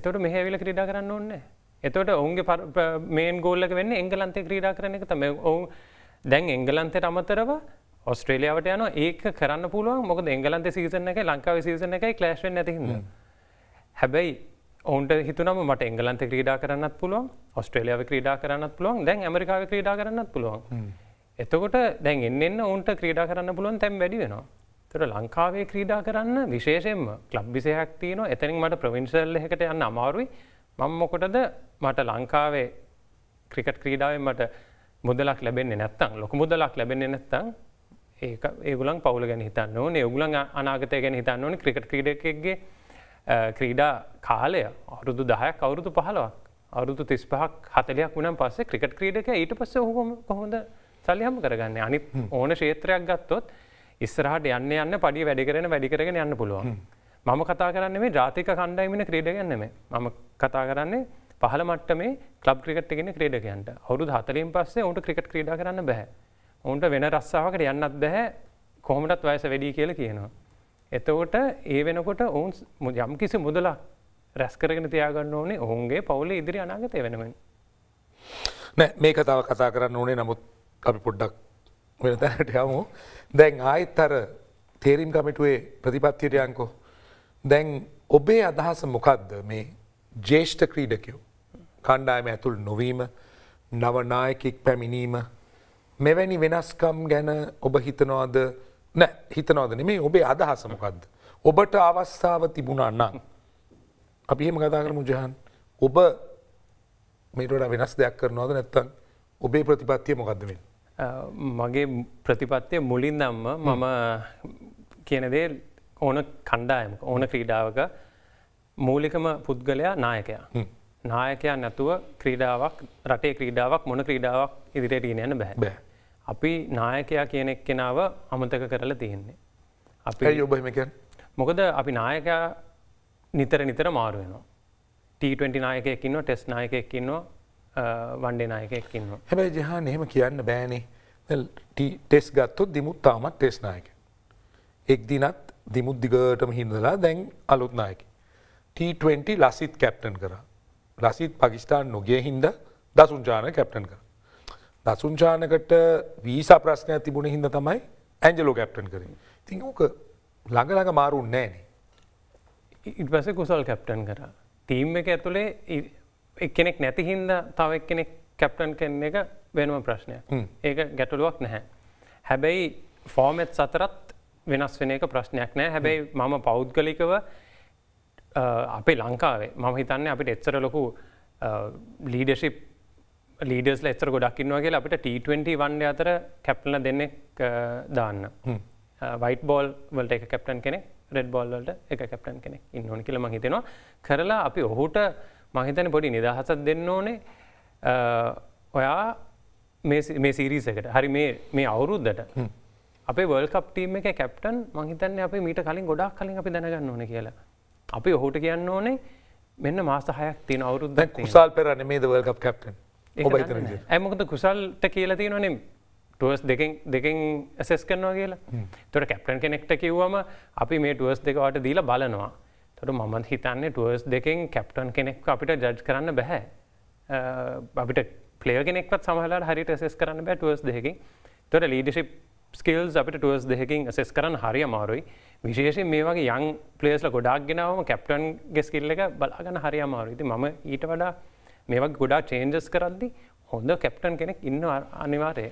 එතොට මෙහවිල ක්‍රීඩ කරන්න ඕන්න එතොට ඔවුන්ගේ මේන් ගෝල්ලක වෙන්න එංගලන්තේ ක්‍රීඩා කරන එක තම ඔවු දැන් එංගලන්තයට අමතරවා ඔස්ට්‍රේලියාවට යන ඒක කරන්න පුළුව මොක එංගලන්ත සීසන එක ලංකාව සීසන එක කලශ්ෙන් නැතිහිද. හැබැයි ඔවන්ට හිතුනම මට එංගලන්ත ක්‍රීඩා කරන්නත් පුළුවන් ඔස්ට්‍රේලියාව ක්‍රීඩා කරන්නත් පුළුවන් දැන් ඇමරිකාව ක්‍රීඩා කරන්නත් පුළුවන්. එතකොට දැන් එන්න එන්න ඔවන්ට ක්‍රීඩා කරන්න පුළුවන් තැම් වැඩි වෙනවා. තොට ලංකාවේ ක්‍රීඩා කරන්න විශේෂෙන්ම ලබ් විසයක් තියන එතනින් මට ප්‍රවිංශල්ල එකට යන්න අමාරුයි මංමොකොටද මට ලංකාවේ ක්‍රිකට් ක්‍රීඩාවෙන් මට මුදලක් ලැබෙන්නේ නැත්තං ලොක මුදලක් ලැබෙන්නේ නැත්තං ඒ ඒගුලන් පවුල ගැන හිතන්න ඕනේ ඔගුලන් අනාගතය ගැන හිතන්න ඕන ක්‍රිකට් ක්‍රඩකක්ගේ ක්‍රීඩා කාලය අවුරුදු දහයක් අවුරුදු පහලවක් අවුරුදු තිස් පහක් හතලයක් වුණන් පස්සේ ක්‍රිකට් ක්‍රීඩක ඊට පස්ස හොම කොහොඳ සල්ලිහම කරගන්න අනිත් ඕන ශේත්‍රයක් ගත්තොත් ඉස්සරහට යන්න යන්න පඩි වැඩි කරන වැඩිකරගෙන යන්න පුළුවන් මම කතා කරන්න මේ ජාතික කණ්ඩයිමින ක්‍රීඩගන්නම මම කතා කරන්නේ පහල මට්ට මේ කලබ් ක්‍රිකට් ගෙන ක්‍රඩකයන්ට හුරු හතලින් පස්සේ ඔුට ක්‍රිකට් ක්‍රඩා කරන්න බැහැ ඔවුන්ට වෙන රස්සාාවකට යන්නත් බැහැ කොහොමටත් වයස වැඩි කියල කියනවා. එතකොට ඒ වෙනකොට ඔවුන් යම්කිසි මුදලා රැස්කරගෙන තියාගන්න ඕනේ ඔවුන්ගේ පවුල ඉදිරි අනාගතය වෙනමෙන්. නෑ මේ කතාව කතා කරන්න ඕනේ නමුත් අපි පොඩ්ඩක් වෙන තැනට යමු දැන් ආයිත් අර තේරීම් කමිටුවේ ප්‍රතිපත්තිරයන්කෝ දැන් ඔබේ අදහස මොකක්ද මේ ජේෂ්ඨ ක්‍රීඩකයෝ කණ්ඩායම ඇතුල් නොවීම නවනායකෙක් පැමිණීම මෙවැනි වෙනස්කම් ගැන ඔබ හිතනවාද නෑ හිතනවාද නෙමේ ඔබේ අදහසමකක්ද. ඔබට අවස්ථාව තිබුණන්නම්. අපි එහෙම කතා කරමු ජහන් ඔබ මේටට වෙනස් දෙයක් කරනවාද නැත්තන් ඔබේ ප්‍රතිපත්තිය මොකක්දවෙන්. මගේ ප්‍රතිපත්තිය මුලින් දම්ම මම කියනදේ ඕන කණ්ඩායමක ඕන ක්‍රීඩාවක මූලිකම පුද්ගලයා නායකයා. නායකයා නැතුව ක්‍රීඩාවක් රටේ ක්‍රීඩාවක් මොන ක්‍රීඩාවක් ඉදිරියට ගෙන යන්න බැහැ. අපි නායකයා කියනෙක් කෙනාව අමතක කරලා තියෙන්නේ. අපි යොබහමකන් මොකද අපි නායකයා නිතර නිතර මාරුවෙනවා. T20 නායකයකින්ව test නායකයකින්නවා වන්ඩේ නායකයකින්නවා. හැබැයි ජහා එහෙම කියන්න බෑනේ ටෙස් ගත්තොත් දිමුත් තාමත් ටෙස් නායක. එක් දිනත් දිමුත් දිගටම හිඳලා දැන් අලුත් නායකි. T20 ලසිත් කැප්ටන් කර ලසිත් පකිස්ාන් නොගේ හින්ද දසුන්ජාන කැප්ටන් කර. දසුංචානකට වීසා ප්‍රශ්නයක් තිබුණ හිද තමයි ඇන්ජලෝ කැප්ටන් කරින් ති ඕක ළඟලඟ මාරුන් නෑන ඉටපස කුසල් කැප්ටන් කර තීම් එක ඇතුළේ එක්කෙනෙක් නැතිහින්ද තව එක්කෙනෙක් කැප්ටන් කෙන්න එක වෙනම ප්‍රශ්නයක් ඒක ගැටලුවක් නැහැ හැබැයි ෆෝමැත් සතරත් වෙනස් වෙන එක ප්‍රශ්නයක් නෑ හැබැයි මම පෞද්ගලිකව අපේ ලංකාවේ මම හිතන්න අපිට එච්චර ලොකු ලීඩශිප් ලීඩස් ලෙතර ගොඩක්කින්නවාගේ අපිට ට20 වන්ඩ අතර කැප්ලන දෙන්නෙක් දාන්න වයිට බෝල් වලට එක කැප්ටන් කෙනෙ රෙඩ් බෝල්වලට එක කැප්ටන් කෙනෙ ඉන්නඕන කියල මහිතෙනවා කරලා අපි ඔහුට මහිතන පොඩි නිදහසත් දෙන්න ඕනේ ඔයා මේ සීරීසකට හරි මේ අවුරුද්දට අපේ වල් කප්ටීම එක කැප්ටන් මහිතන්න අප මීට කලින් ගොඩක් කලින් අපි දැනගන්න ඕන කියලා අපි ඔහුට කියන්න ඕනේ මෙන්න මාස්ත හයක් තින අවුරුද්ද කුසල් පෙරන්නේ මේ දවල්කප් කැප්ටන් ඇමකද කුසල්ට කියලා තියෙන නෙම් ටුවස් දෙකින් ඇසෙස් කරනවා කියලා තොට කැප්ටන් කෙනෙක්ට කිව්වම අපි මේ ටුවස් දෙකවට දීලා බලනවා තොට මමත් හිතන්නේ ටුවස් දෙකින් කැප්ටන් කෙනෙක් අපිට ජඩ් කරන්න බැහැ අපිට පලේ කෙනෙක්වත් සහලා හරිට ඇසෙස් කරන්න බෑ ටුවස් දෙකින් තොට ලීඩිශිප් ස්කල්ස් අපිට ටුවස් දෙකින් ඇසෙස් කරන්න හරි අමාරුයි විශේෂෙන් මේ වගේ යං පලේස්ල ගොඩක් ගෙනාවම කැප්ටන් ගෙස්කිල්ල එක බලාගන්න හරි අමාරුයිති ම ඊට වඩා මේවා ගොඩා චේන්ජස් කරද්දි හොඳ කැප්ටන් කෙනෙක් ඉන්න අනිවාරය.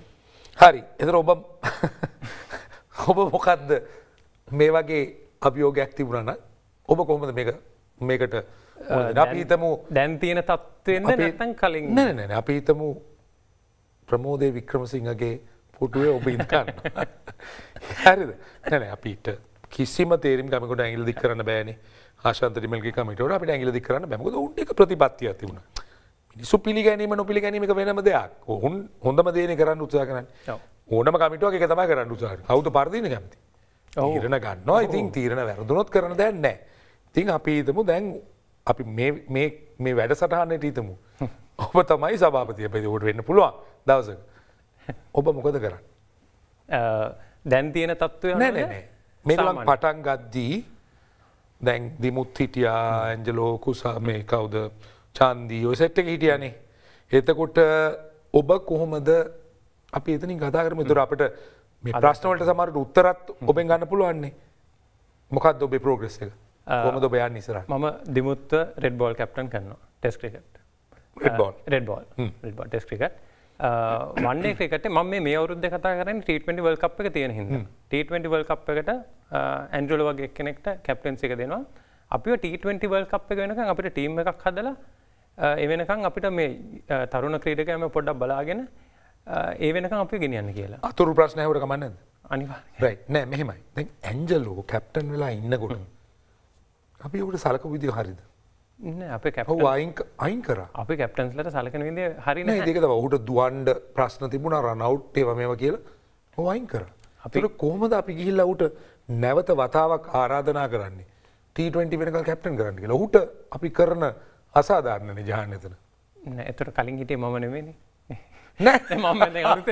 හරි එතර ඔබ ඔබ මොකක්ද මේ වගේ අභියෝගයක් තිබුණන ඔබ කොහොමද මේකට අපිහිතමු දැන් තියෙන තත්ත්වෙන්න නැතන් කලින් නැන අපිහිතමු ප්‍රමෝදය වික්‍රමසිංහගේ පුටුවේ ඔබ ඉන්කන්න හැරිද නැන අපිට කිසිම තේරම් කමකට ඇගිල දික් කරන්න බෑන ආශන්තරිමල්ගේ කමටට අපට ඇගිල දික් කරන්න බැමක උන්ට ප්‍රතිපත්තිය තිබුණා මිනිස්සු පිළිගැනීම නොපිළිගැනීම එක වෙනම දෙයක් ඔහුන් හොඳම දේන කරන්න උත්සා කරන්න ඕනම කමිටුවක් එක තමයි කරන්න උත්සාහ කවුද පරදින කැමති තීරණ ගන්නවා ඉතින් තීරණ වැරදුනොත් කරන දැන් නෑ ඉතින් අපි හිතමු දැන් අපි මේ වැඩ සටහන්නට හිතමු ඔබ තමයි සභාපතිය පැදිවට වෙන්න පුළුවන් දවසක ඔබ මොකද කරන්න දැන් තියෙන තත්ත්වය නැනෑ මෙලම් පටන් ගද්දී දැන් දිමුත් හිටියා ඇන්ජලෝ කුසා මේ කවුද චන්දී ඔය සෙට් එක හිටියනේ. එතකොට ඔබ කොහොමද අපි එතනින් කතා කරමු. ඒතර අපිට මේ ප්‍රශ්න වලට සමහරට උත්තරත් ඔබෙන් ගන්න පුළුවන්නේ. මොකක්ද ඔබේ ප්‍රෝග්‍රස් එක? කොහොමද ඔබ යන්නේ ඉස්සරහට? මම දිමුත්ත රෙඩ් බෝල් කැප්ටන් කරනවා. Test cricket. Red ball. Red ball. Red ball test cricket. වන්නේ ක්‍රිකට ම මේ අවුද්ධ කතා කරන ටීටමෙන්ටි වල් කප් එක තියෙන හිද ටීටමෙන්ටි වල් කප් එකට ඇන්ඩුල වගේ කෙනෙක්ට කැප්ටන්සි එක දෙනවා අපි ටීටමෙන්ටි වල් කප් එක වෙනක අපිට ටීම් එකක් හදලා එවෙනකං අපිට මේ තරුණ ක්‍රීඩකයම පොඩ්ඩක් බලාගෙන ඒ වෙනක අපි ගෙනියන්න කියලා අතුරු ප්‍රශ්න හවට කමන්නද අනිවා නෑ මෙහෙමයි දැ ඇන්ජල්ලෝ කැප්ටන් වෙලා ඉන්නකොට අපි ඔට සලක විදිය හරිද අප කැපයින් අයින් කර අප කැප්ටන්ස්ලට සලකන විදේ හරි දෙකද ඔහුට දුවන්ඩ ප්‍රශ්න තිබුණ රනවට්ටේ මේම කියලා හොවයින් කර අපිට කොහමද අපි ගිහිල් ඔවුට නැවත වතාවක් ආරාධනා කරන්නේ ට වෙනක කැප්ටන් කරන්න කියලා ඔහුට අපි කරන අසාධාරණන ජානතන එතුට කලින් හිටේ මම නෙමේනි මම ඇට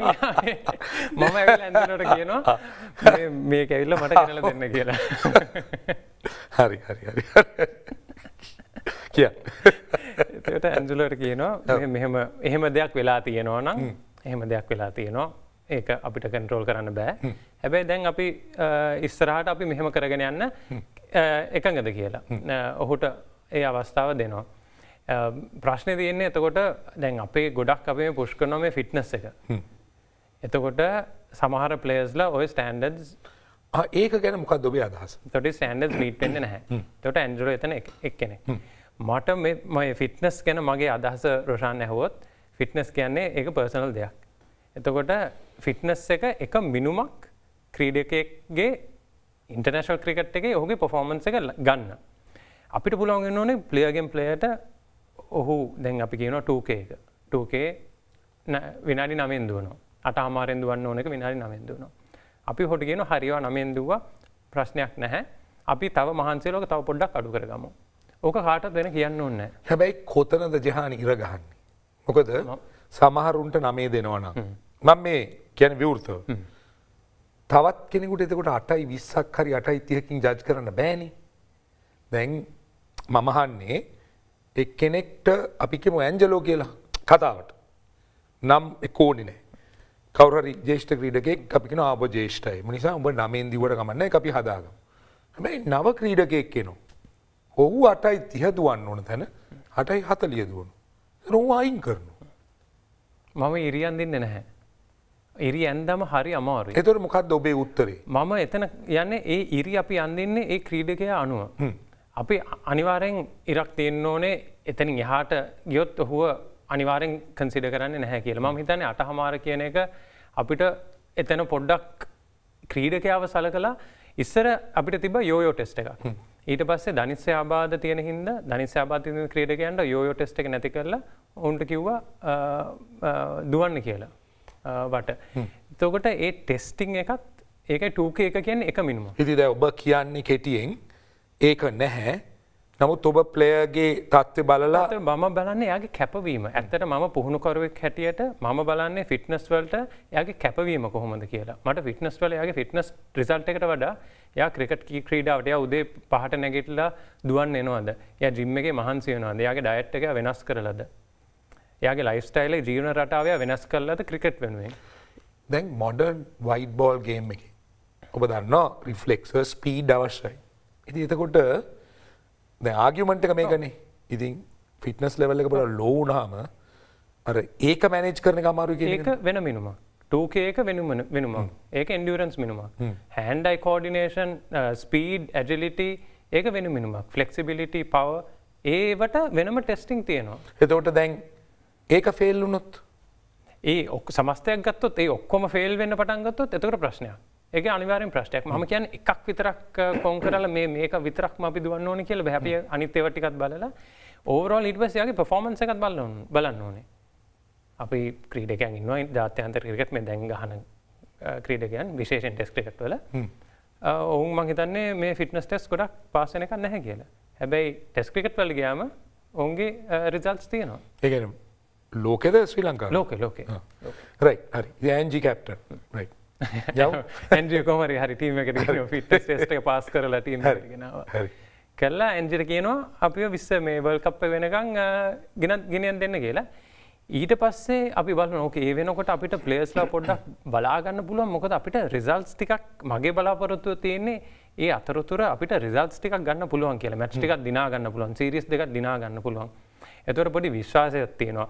කියනවා මේ කැවිල්ල මට කල දෙන්න කියලා හරි හරි හරි කිය එතට ඇන්ජුලට කියනවා මෙම එහෙම දෙයක් වෙලා තියෙනවා නම් එහෙම දෙයක් වෙලා තියෙනවා ඒක අපිට කන්ට්‍රෝල් කරන්න බෑ හැබැයි දැන් අපි ඉස්සරහට අපි මෙහෙම කරගෙන යන්න එකඟද කියලා ඔහුට ඒ අවස්ථාව දෙනවා Um, ප්‍රශ්නය තියන්නේ එතකොට දැන් අපේ ගොඩක් අපේ පුෂ්කනොම ෆිට්නස් එක. එතකොට සමහර පලේස්ල ඔය ස්ටන්ඩඩ් ඒක ගැන මොක් දොබේ අදහස් තොට ස්ටන්ඩ මීට්ෙන්න්න නැහැ තොට ඇන්ජුර එතන එක් කෙනෙ. මට මයි ෆිට්නස් ගැන මගේ අදහස රෝෂාන් ඇහෝත් ෆිට්නස් කියන්නේ ඒක පර්සනල් දෙයක්. එතකොට ෆිට්නස් එක එක මිනුමක් ක්‍රීඩකෙක්ගේ ඉන්ටර්නශල් ක්‍රිකට් එක ඔහුගේ පොෆෝමන්ස එක ගන්න. අපිට පුළොන්ගෙන ඕනේ ප්ලියගෙන් ප්ලේයට ඔහු දැන් අපි කියන ටූකේක ටූකේ විනාඩි නමෙන් දුවනවා අට හමාරෙන් දුවන්න ඕනක විනාඩි නමෙන් දුවනවා. අපි හොට කියන හරිවා නමෙන් දුවවා ප්‍රශ්නයක් නැහැ අපි තව මහන්සේලෝක තව පොඩ්ඩක් අඩු කරගම. ඕක කාටත් වෙන කියන්න ඕන්න. හැබැයි කොතනද ජහාන ඉරගහන්න. මොකද සමහරුන්ට නමේ දෙනවනම්. මං මේ කියන විවෘතව. තවත් කෙනෙකුට එතකොට අටයි විස්සක් හරි අටයි තියකින් ජජ් කරන්න බෑනි. දැන් මමහන්නේ එක් කෙනෙක්ට අපිකෙම ඇන්ජලෝ කියලා කතාවට නම් එකෝනි නෑ කවර ජේෂ්ට ක්‍රීඩකෙක් අපින ආබ ජේෂ්ටයි නිසා උඹ නමෙන් දිවට ගමන්න අපි හදාගම හැමයි නව ක්‍රීඩකෙක් කෙනවා ඔහු අටයි තිහ දුවන්න ඕන තැන හටයි හතලිය දුවනු. රෝ අයින් කරනු. මම ඉරියන් දෙන්න නැහැ. ඉරි ඇන්දම හරි අමාරු එතුර මොකක්ද ඔබේ උත්තරේ මම එතන යන්න ඒ ඉරි අපි අන්දන්නේ ඒ ක්‍රීඩකය අනුව අපි අනිවාරෙන් ඉරක් තියෙන් ඕනේ එතනින් එහාට ගියොත් ඔහුව අනිවාරෙන් කන්සිඩ කරන්න නැහැ කියල ම හිතන අට හමාර කියන එක අපිට එතන පොඩ්ඩක් ක්‍රීඩකයාව සල කලා ඉස්සර අපිට තිබ යෝයෝ ටෙස්ට එක ඊට පස්සේ ධනිස්ස ආබාධ තියෙන හිද ධනිස් ආාති ක්‍රඩකයන්ට යෝයෝ ටෙස්ට එක නැති කරලා ඔවුන්ට කිව්වා දුවන්න කියලා වට තෝකට ඒ ටෙස්ටිං එකත් ඒක ටූක එක කියන්නේ එක මිනිම හිති ඔබ කියන්නේ කෙටියෙන් ඒක නැහැ නමුත් ඔබ ප්ලයගේ තත්ත්ව බලලා මම බලන්න යාගේ කැපවීම ඇත්තට මම පුහුණුකරුවෙක් හැටියට මම බලන්නේ ෆිට්නස් වලට යාගේ කැපවීම කොහොමද කියලා මට ෆිට්නස් වල යාගේ ෆිට්නස් රිසල්ට් එකට වඩා යා ක්‍රිකට් කී ක්‍රීඩාවට යා උදේ පහට නැගිටලා දුවන් එනවද යා ජිම් එකේ මහන්සි වෙනවද යාගේ ඩයට් එක වෙනස් කරලාද යාගේ ලයිස්ටයිල ජීවන රටාවය වෙනස් කරලාද ක්‍රිකට් වෙනුවෙන් දැන් මොඩර්න් වයිට් බෝල් ගේම් එක ඔබ දන්නවා රිෆ්ලෙක්ස් ස්පීඩ් අවශ්‍යයි ඉති එතකොට ආගිමට එක මේකන ඉතින් ෆිටනස් ලෙවල්ල බල ලෝනාම අර ඒක මැනේජ් කරන අමාරු ඒක වෙන මිනුම ටූකඒක වෙනුම වෙනුම ඒක එන්ඩියරන්ස් මිනුම හැන්ඩයි කෝඩිනේෂන් ස්පීඩ් ඇජලිටි ඒක වෙන මිනුමක් ෆලෙක්සිබිලිට පව ඒවට වෙනම ටෙස්ටිං තියෙනවා එතවට දැන් ඒක ෆෙල්ලුනොත් ඒ ඔක් සමස්තයක් ගත්තොත් ඒ ඔක්කොම ෆෙල් වෙන්න පටන්ගත්තොත් එතකට ප්‍රශ්නයක් ඒක අනිවාරෙන් ප්‍රශ්ටයක් ම කියන් එකක් විතරක් කොංකරල මේ මේක විතරක් අපි දුවන්න ඕන කියල හැපිය අනිත්‍යවටිකත් බලලා ඕරෝල් ඉඩවසයාගේ පෆෝමන්ස එකත් බල බලන්න ඕනේ අපි ක්‍රීඩකයන් ඉන්නවා ජාත්‍යන්තර ක්‍රිකට් මේ දැන් ගහන ක්‍රීඩකයන් විශේෂෙන් ටෙස් ක්‍රිකට් වල ඔවුන් මහිතන්නේ මේ ෆිට්නස් ටෙස් ගොඩක් පාසන එකක් නැහැ කියලා හැබැයි ටෙස් ක්‍රිකට් වල ගයාම ඔවුන්ගේ රිසල්ස් තියෙනවා ඒකනම් ලෝකෙද ශ්‍රී ලංකා ලෝක ලෝක රයි හරි ජෑන්ජි කැප්ට ඇන්ජියකෝමරි හරි ටීමකට ිට ටේස්ට පස් කරලා ටීම ගෙනවා කරලා ඇන්ජිට කියනවා අපි විස්ස මේවල් කප්ප වෙනකං ගෙනත් ගෙනයන් දෙන්න කියලා ඊට පස්සේ අපි බල නොක ඒ වෙනකොට අපිට පලේස්ලා පොඩ්ඩක් බලාගන්න පුළුවන් මොකද අපිට රිසල්ස් ටිකක් මගේ බලාපොරොත්තුව තියෙන්නේ ඒ අතරතුර අපිට රිසල්ස් ටිකක් ගන්න පුළුවන් කියල මැට් ටික් දිනාගන්න පුළුවන් සිරිස් දෙක දිනාගන්න පුළුවන් එතවට පොඩි විශ්වාසයක් තියෙනවා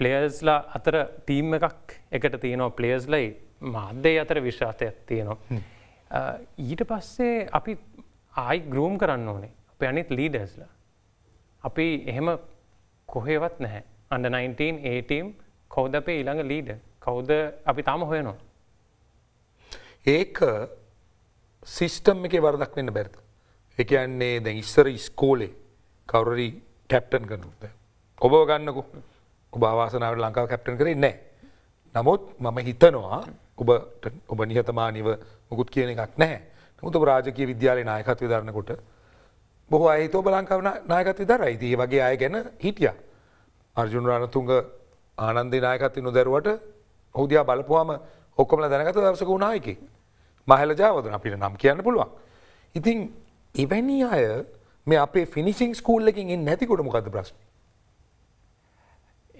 පලේස්ලා අතර ටීම් එකක් එකට තියෙනවා පලේස්ලයි මාධ්‍යය අතර විශ්වාතයක් තියෙනවා. ඊට පස්සේ අපි ආයි ග්‍රෝම් කරන්න ඕනේ අප අනිත් ලීඩස්ල. අපි එහෙම කොහේවත් නැහැ අඩ 19 ඒටම් කෞද අපේ ඊළඟ ලීඩ කෞද අපි තාම හොයනවා. ඒක සිිස්ටම් එක වරදක් වෙන්න බැරිත. එක යන්නේ දැ ඉස්සර ස්කෝලේ කවුරරි කැප්ටන් කරනුද. ඔබ ගන්නකු ඔබ අවාසනාවට ලංකාව කැප්ටන් කරේ නෑ. නමුත් මම හිතනවා ඔබට ඔබ නිහතමානිව මුකුත් කියන එකක් නෑ නමුත් ඔබ රාජකීය විද්‍යාලේ නායකත්වය දරනකොට බොහෝ අය හිතෝ බලංකාව නායකත්වය දරයි. ඉතින් මේ වගේ අය ගැන හිටියා. අර්ජුන රණතුංග ආනන්දේ නායකත්වය නොදැරුවට ඔහු දිහා බලපුවාම ඔක්කොමලා දැනගත දවසක වුණ නායකයෙක්. මහලජාවදන අපිට නම් කියන්න පුළුවන්. ඉතින් එවැනි අය මේ අපේ ෆිනිෂින් ස්කූල් එකකින් එන්නේ නැතිකොට මොකද්ද ප්‍රශ්නේ?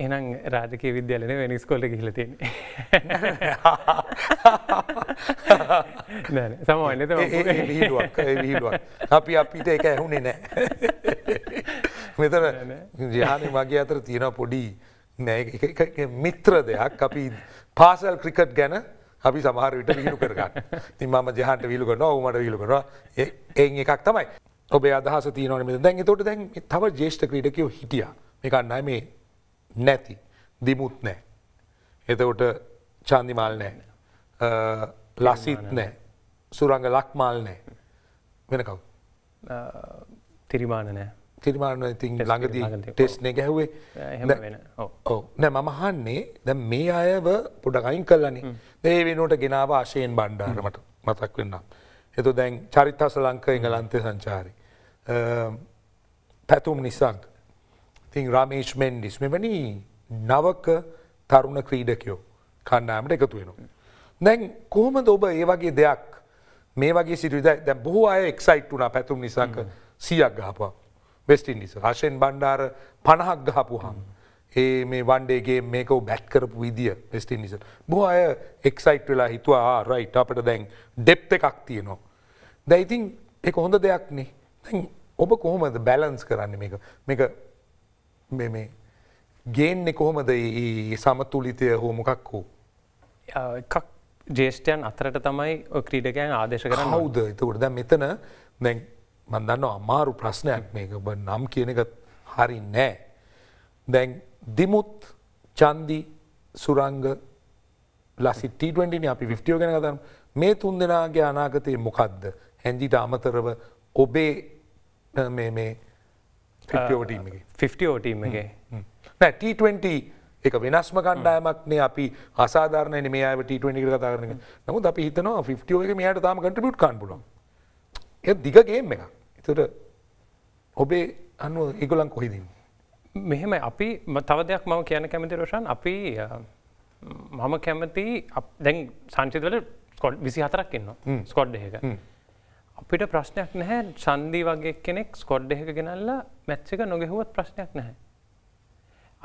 එනම් රාජක විද්‍යාලන වෙනස් කොල්ල හිලතින් සමන්න අපි අපිට එක ඇහුණේ නෑ මෙතර ජානය මගේ අතර තියෙන පොඩි නෑ මිත්‍ර දෙයක් අපි පාසල් ක්‍රිකට් ගැන අපි සමහර විට විලු කරගන්න තින් මම ජහන්ට විලු කරන ඔවුමට විලු කරවා එ එකක් තමයි ඔබේ අදහස තියනන දැන් තොට දැන් තව ජේෂ්ට ක්‍රීඩකයෝ හිටිය මේ කන්නයි මේ නැති දිමුත් නෑ. එතකොට චාන්දිමාල් නෑ. ලසිත් නෑ සුරංග ලක්මාල් නෑ වෙන කවු තිරිමාන නෑ තිරිමාන ඉතින් ළඟදී ටෙස්නේ ගැහුවේ ඕ නෑ මම හන්නේ දැ මේ අයව පුඩගයින් කල්ලනේ දේ වෙනුවට ගෙනාව ආශයෙන් බණ්ඩාරමට මතක් වෙන්නම්. එතු දැන් චරිතස ලංක ඉංගලන්තය සංචාරි. පැතුම් නිසංක තින් රාමේෂ් මෙන්ඩිස් මෙවැනි නවක තරුණ ක්‍රීඩකයෝ කණ්ඩාමට එකතු වෙනවා. දැන් කොහොමද ඔබ ඒ වගේ දෙයක් මේ වගේ සිටුවිද දැ බොහෝ අය එක්සයිට් වුනා පැතුම් නිසාක සියක් ගහපා වෙස්ටින්ඩිස් රශයෙන් බණ්ඩාර පණහක් ගහපුහන්. ඒ මේ වන්ඩේගේ මේක බැට් කරපු විදිිය වෙස්ටින් නිස. බොහ අය එක්සයිට් වෙලා හිතුවා රයිට් අපට දැන් ඩෙප්ත එකක් තියනවා. දැයිතින් එක හොඳ දෙයක් නේ දැන් ඔබ කොහොමද බැලන්ස් කරන්න මේක මේක මේ ගේන්නෙ කොහොමද සමතුලිතය හෝ මොකක් හෝ එකක් ජේෂ්ඨයන් අතරට තමයි ක්‍රීඩකයන් ආදේශ කරන්න හවුද එතකොට දැ මෙතන දැන් මන්දන්න අමාරු ප්‍රශ්නයක් මේක බ නම් කියනකත් හරි නෑ දැන් දිමුත් චන්දි සුරංග ලසිට අපි ෆිටියෝ ගැන කතන මේ තුන් දෙනාගේ අනාගතය මොකක්ද හැන්දිට අමතරව ඔබේ මේ ෆිටෝටීම් එක නෑ එක වෙනස්ම කණ්ඩායමක්නේ අපි අසාධාරණය මේ ටට කතා කරන නමුත් අපි හිතනවා ෆිටෝ එක මෙයාට තාම කටපියුට් කාන්පුල එ දිගගේම් එක එතට ඔබේ අනුව ඉගොලන් කොහිදන්න මෙහෙම අපි තව දෙයක් මම කියන කැමති රෝෂන් අපි මම කැමති දැන් සංචිතවල ස්කොඩ් විසි හතරක් එන්නවා ස්කොඩ් එක අපිට ප්‍රශ්නයක් නැහැ සන්දී වගේ කෙනෙක් ස්කොඩ් එක ගෙනල්ලා මැච් එක නොගැහුවත් ප්‍රශ්නයක් නැහැ.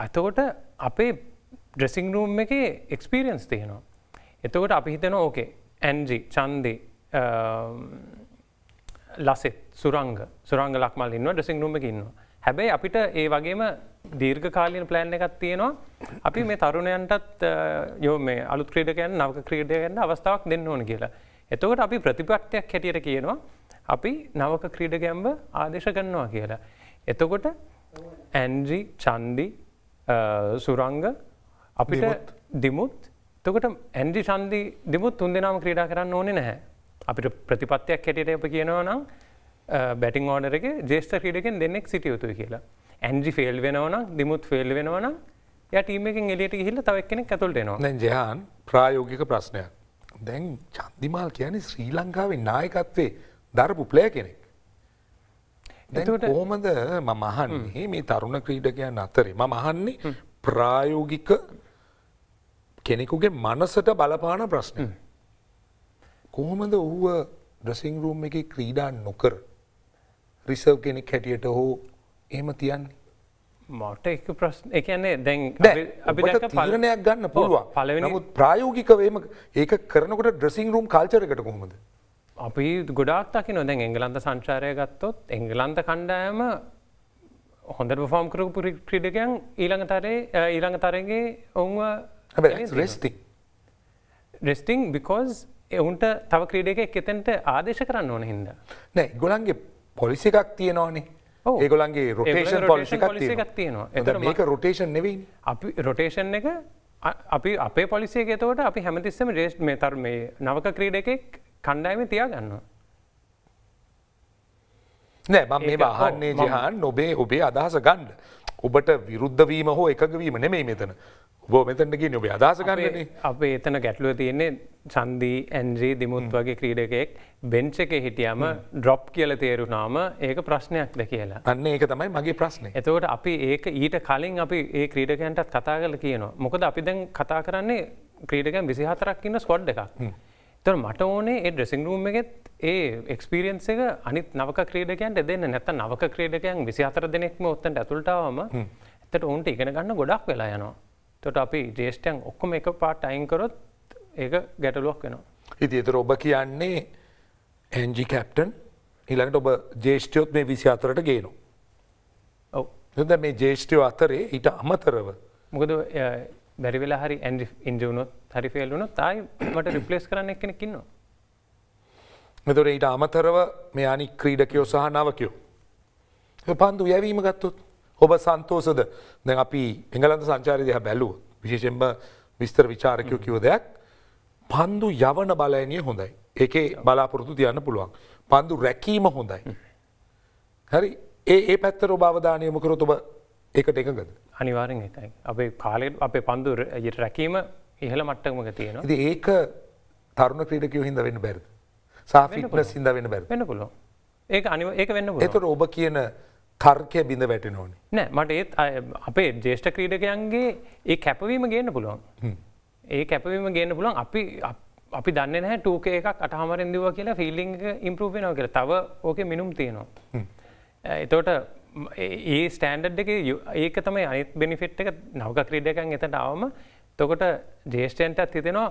අතකොට අපේ ඩ්‍රෙසිං රූම් එක එක්ස්පිරියන්ස් තියෙනවා. එතකොට අපි හිතන ඕකේ ඇන්ජි චන්දි ලසෙත් සුරංග සුරංග ලක්මල් ඉන්න ඩ්‍රෙසිං රූම එක ඉන්නවා. හැබැයි අපිට ඒ වගේම දීර්ඝ කාලීන ප්ලෑන් එකක් තියෙනවා අපි මේ තරුණයන්ටත් uh, යෝ මේ අලුත් ක්‍රීඩකයන් නවක ක්‍රීඩකයන් අවස්ථාවක් දෙන්න ඕන කියලා. එතකොට අපි ප්‍රතිපත්තියක් හැටියට කියනවා අපි නවක ක්‍රීඩකයන්ව ආදේශ කරනවා කියලා. එතකොට ඇන්ජි චන්දි සුරංග අපිට දිමුත් තකට ඇන්ඩි සන්දි දිමුත් තුන් දෙනාම ක්‍රීඩා කරන්න ඕනෙ නැහැ. අපිට ප්‍රතිපත්තියක් හැටියට අප කියනවා නම් බැටිං ඕඩරගේ ජේෂ්ට ක්‍රීඩකෙන් දෙන්නෙක් සිටියයුතුයි කියලා. ඇන්ජි ෆෙල් වෙනවන දිමුත් ෆෙල් වෙනවන යටටීමකින් එලියට හිල්ල තවක් කෙනෙක් ඇතුල් දෙනවා දැ ජයන් ප්‍රායෝගික ප්‍රශ්නයක්. දැන් චන්දිමාල් කියන ශ්‍රී ලංකාවේ නායකත්වේ දරපු ප්ලය කෙනෙක්. එතට හොමද මම අහන්නේ මේ තරුණ ක්‍රීඩකයන් අතරේ ම අහන්නේ ප්‍රායෝගික කෙනෙකුගේ මනසට බලපාන ප්‍රශ්න. කොහොමද ඔහුව ඩ්‍රසිං රූම් එක ක්‍රීඩා නොකර රිසව් කෙනෙක් හැටියට හෝ එහෙම තියන්නේ. මට එක ප්‍රශ් එකන්නේ දැන් අපිට පලනයක් ගන්න පුළුව පලවෙනමුත් ප්‍රායෝගිකවේම ඒක කරනකට ඩ්‍රසිං රූම් කාල්චරකට කොහොමද අපි ගොඩක් තකි නොදැන් එංගලන්ද සංචාරය ගත්තොත් එංගලන්ද කණ්ඩායම හොඳට පොෆෝම් කරපු ක්‍රීඩකයන් ඊළඟ තරේ ඊළඟ තරගේ ඔවුව රෙස්ටි රෙස්ටිං බිකෝස් එවුන්ට තව ක්‍රීඩකෙක් එතෙන්ට ආදේශ කරන්න ඕන හින්ද නෑ ගොලන්ගේ පොලිසි එකක් තියෙනවානේ ඒගොලන්ගේ රොටේෂන් පොලිසිකක් තියෙනවා එ මේක රොටේෂන් නෙවී අපි රොටේෂන් එක අපි අපේ පොලිසිය ගතවට අපි හැමතිස්සම රේස්් මේ තර්මේ නවක ක්‍රීඩ එකෙක් කණ්ඩායම තියා ගන්නවා. නෑ මම මේ බාහන්නේ ජහන් නොබේ ඔබේ අදහස ගණ්ඩ. ඔබට විරුද්ධවීම හෝ එකගවීම නෙමෙයි මෙතන. ඔබෝ මෙතැට ගිය ඔබේ අදහස ගන්නන්නේ අපේ එතන ගැටලුව තියෙන්නේ සන්දී ඇන්ජී දිමුත් වගේ ක්‍රීඩකයෙක් බෙන්ච එක හිටියම ඩ්‍රොප් කියල තේරුනාම ඒක ප්‍රශ්නයක්ද කියලා අන්න ඒක තමයි මගේ ප්‍රශ්නය එතවට අපි ඒක ඊට කලින් අපි ඒ ක්‍රීඩකයන්ටත් කතා කල කියනවා මොකද අපි දැන් කතා කරන්නේ ක්‍රීඩකන් විසිහතරක් ඉන්න ස්කොඩ් එකක්. තර මට ඕනේ ඒ ඩ්‍රෙසිං රූම් එකෙත් ඒ එක්ස්පිරියන්ස් එක අනිත් නවක ක්‍රීඩකයන්ට දෙන්න නැත නවක ක්‍රීඩකයන් විසි අතර දෙනෙක්ම ඔත්තන්ට ඇතුළටාවම එතට ඔවුන්ට ඉගෙන ගන්න ගොඩක් වෙලා යනවා. තොට අපි ජේෂ්ටයන් ඔක්කොම එක පාට අයින්කරොත් ඒ ගැටලුවක් වෙනවා. ඉති එතර ඔබ කියන්නේ ඇන්ජි කැප්ටන් හිළඟට ඔබ ජේෂ්ටයොත් මේ විසි අතරට ගේනු. හොඳ මේ ජේෂ්ටයෝ අතරේ ඊට අමතරව. මොකද බැරි වෙලා හරි ඇන්ඩි ඉන්ජි වුණොත් හරි ෆේල් වුණොත් ආයි මට රිප්ලේස් කරන්න එක්කෙනෙක් ඉන්නවා. මෙතොර ඊට අමතරව මේ අනික් ක්‍රීඩකයෝ සහ නවකයෝ. පන්දු යැවීම ගත්තොත් ඔබ සන්තෝසද දැන් අපි එංගලන්ත සංචාරය දිහා බැලුවොත් විශේෂයෙන්ම විස්තර විචාරකයෝ කිව්ව දෙයක් පන්දු යවන බලයනිය හොඳයි. ඒකේ බලාපොරොත්තු තියන්න පුළුවන්. පන්දු රැකීම හොඳයි. හරි ඒ ඒ පැත්තර ඔබ අවධානයමකරොත් ඔබ ඒකට එකගද අනිවාරෙන් හිතයි අපේ කාලෙ අපේ පන්දු රැකීම ඉහළ මට්ටමක තියෙන ති ඒක තරුණ ක්‍රීඩකයෝ හිද වෙන්න බැරිද සාෆිට සිද වෙන්න බැ වෙන පුලො ඒ අනි ඒක වෙන්න එතුර ඔබ කියන තර්කය බිඳ වැටෙන ඕනි නෑ මට ඒත් අපේ ජේෂ්ඨ ක්‍රීඩකයන්ගේ ඒ කැපවීම ගේන්න පුළුවන් ඒ කැපවීම ගේන්න පුළුවන් අපි අපි දන්න නෑ ටූක එකක් අටහමරෙන්දිව කියලා ෆිල්ලිං ඉම්පරූපෙනව කියලා තව ඕක මිනුම් තියෙනවා එතෝට ඒ ස්ටෑන්ඩඩ් එක ඒක තමයි අනිත් බිනිිෆිට් එක නවක ක්‍රීඩකන් එතට අවම තොකොට ජේෂ්ටයන්ටත් හිතෙනවා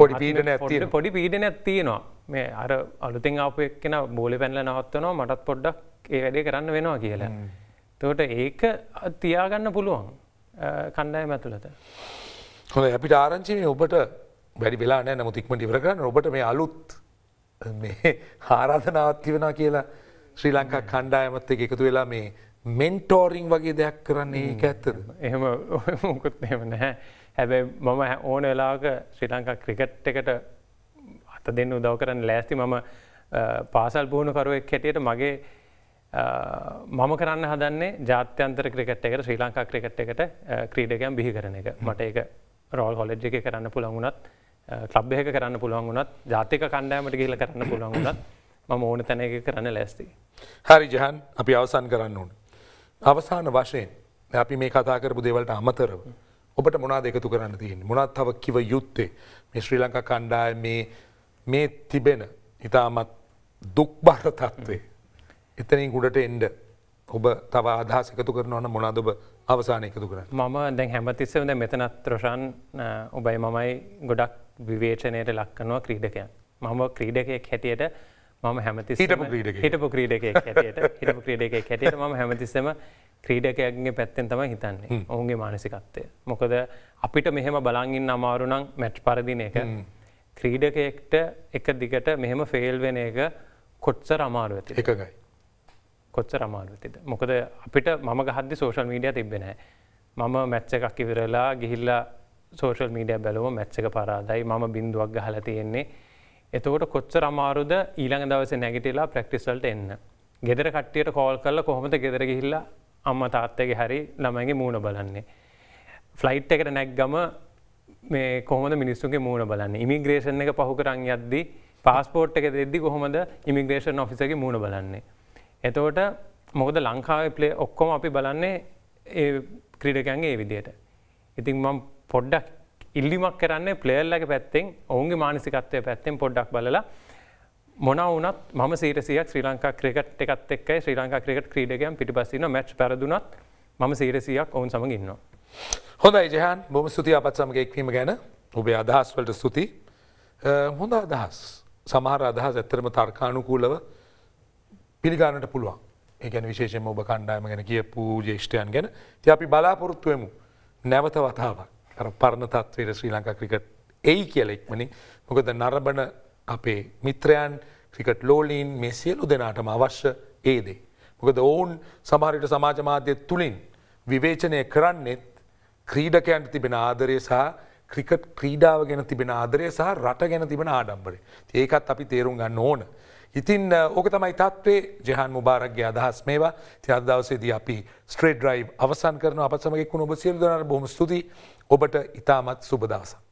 පොඩි පීඩන ඇති පොඩි පීඩනයක් තියෙනවා මේ අර අලුතින් අප එක්කෙන බෝලි පැන්ල නවත්වනවා මටත් පොඩ්ඩක් ඒ වැඩේ කරන්න වෙනවා කියලා. තොට ඒක තියාගන්න පුළුවන් කණ්ඩාය මැතුලත. හොඳ අපිට ආරංචිමේ ඔබට වැඩි වෙලා නෑ නමුතික්මට ඉවර කරන්න ඔබට මේ අලුත් ආරාධනාවත්ති වෙනා කියලා ශ්‍රී ලංකා කණ්ඩායමත් එක එකතු වෙලා මේ මෙන්ටෝරිං වගේ දෙයක් කරන්නේ ඒක ඇත්තද. එහෙම මොකුත් එහෙම නැහැ. හැබැයි මම ඕන වෙලාවක ශ්‍රී ලංකා ක්‍රිකට් එකට අත දෙන්න උදව් කරන්න ලෑස්ති මම පාසල් පුහුණුකරුවෙක් හැටියට මගේ මම කරන්න හදන්නේ ජාත්‍යන්තර ක්‍රිකට් එකට ශ්‍රී ලංකා ක්‍රිකට් එකට ක්‍රීඩකයන් බිහි කරන එක මට ඒක රෝල් හොලෙජ් එක කරන්න පුළන් වුණත් ලබ් එක කරන්න පුළුවන් වුණත් ජාතික කණ්ඩෑමට ගිහිල කරන්න පුළුවන් වුණත් මම ඕන තැන එක කරන්න ලැස්ති. හරි ජහන් අපි අවසන් කරන්න ඕන. අවසාන වශයෙන් අපි මේ කතාකරපු දේවලට අමතරව. ඔබට මොනාද එකතු කරන්න තියෙන් මොනත් තව කිව යුත්තේ මේ ශ්‍රී ලංකා කණ්ඩාය මේ තිබෙන ඉතාමත් දුක්බර තත්ත්වේ. එතනින් ගුඩට එන්ඩ ඔබ තව අදහස එකතු කරනවන මොනාද ඔබ අවසාන එකතු කර මම දැන් හැමතිස්සවද මෙතනත් රෝෂන් ඔබයි මමයි ගොඩක් විවේචනයට ලක්කනවා ක්‍රීඩකයන්. මම ක්‍රීඩකයක් හැටියට මම හැමති හිටපු ක්‍රීඩක හැට හිටපු ක්‍රීඩක හැටියට ම හැමතිස්සම ක්‍රීඩකයක්ගේ පැත්තෙන් තම හිතන්නේ ඔවුන්ගේ මානසිකත්වය. මොකද අපිට මෙහෙම බලංගින් අමාරුනම් මැට් පරදින එක ක්‍රීඩකෙක්ට එක දිගට මෙහෙම ෆෙල්වෙන එක කොට්සර අමාරුව ඇති එකකයි. කොච්ච රමාරුවතිද. මොකද අපිට මම ගහද්දි සෝෂල් මීඩිය තිබෙන මම මැච්ච එකක් ඉවරලා ගිහිල්ලා සෝෂල් මීඩිය බැලුව මැච්චක පරාදයි ම බින්දුවක් ගහල තියෙන්නේ එතකොට කොච්චර අමාරුද ඊළඟ දවසේ නැගිටලා ප්‍රක්ටිස්වලට එන්න. ගෙදර කට්ටියට කෝල් කරලා කොහොමද ගෙදර ගිහිල්ලා අම්මා තාත්තගේ හරි ළමයිගේ මූණ බලන්නේ. ෆ්ලයිට් එකට නැග්ගම මේ කොහොමද මිනිස්සුන්ගේ මූණ බලන්නේ. ඉමිග්‍රේෂන් එක පහු කරන් යද්දී පාස්පෝට් එක දෙද්දි කොහොමද ඉමිග්‍රේෂන් ඔෆිසර්ගේ මූණ බලන්නේ. එතකොට මොකද ලංකාවේ ප්ලේ ඔක්කොම අපි බලන්නේ ඒ ක්‍රීඩකයන්ගේ ඒ විදිහට. ඉතින් මම පොඩ්ඩක් ඉල්ලිමක් කරන්නේ ප්ලේල්ලගේ පැත්තෙන් ඔවුන්ගේ මානසිකත්වය පැත්තෙන් පොඩ්ඩක් බලලා මොන වුනත් ම සීරසියක් ශ්‍රී ලංකා ක්‍රිකට් එකත් එක්කයි ශ්‍රී ලංකා ක්‍රිකට් ක්‍රීඩගයන් පිටිපස්සන මැච් පැරදුනත් ම සීරසියක් ඔවුන් සමඟ ඉන්නවා. හොඳයි ජයහන් බොම ස්තුති අපත් සමග එක්වීම ගැන ඔබේ අදහස් වලට ස්තුති හොඳ අදහස් සමහර අදහස් ඇත්තරම තර්කානුකූලව පිළිගානට පුළුවන් ඒගැන විශේෂම ඔබ කණ්ඩායම ගැන කියපු ජේෂ්ඨයන් ගැන ති අපි බලාපොරොත්තුවමු නැවත වතාවක්. පරණ තත්වයට ශ්‍රී ලංකා ක්‍රිකට් එයි කියලෙක්මනි මොකද නරබන අපේ මිත්‍රයන් ක්‍රිකට් ලෝලීන් මේ සියලු දෙනාටම අවශ්‍ය ඒදේ. මොකද ඔවුන් සමහරිට සමාජ මාධ්‍ය තුළින් විවේචනය කරන්නෙත් ක්‍රීඩකයන්ට තිබෙන ආදරය සහ ක්‍රිකට් ක්‍රීඩාව ගැන තිබෙන ආදරය සහ රට ගැන තිබෙන ආඩම්බරේ. ඒකත් අපි තේරුම් ගන්න ඕන. ඉතින් ඕක තමයි තත්වේ ජෙහන් මුබාරක්ගේ අදහස් මේවා තියදවසේදී අපි ස්ට්‍රේඩ් ්‍රයි් අවසන් කරන අප සමගෙක් නුබ සිල් දනර බොම ස්තුතියි ඔබට ඉතාමත් සුබදවසක්.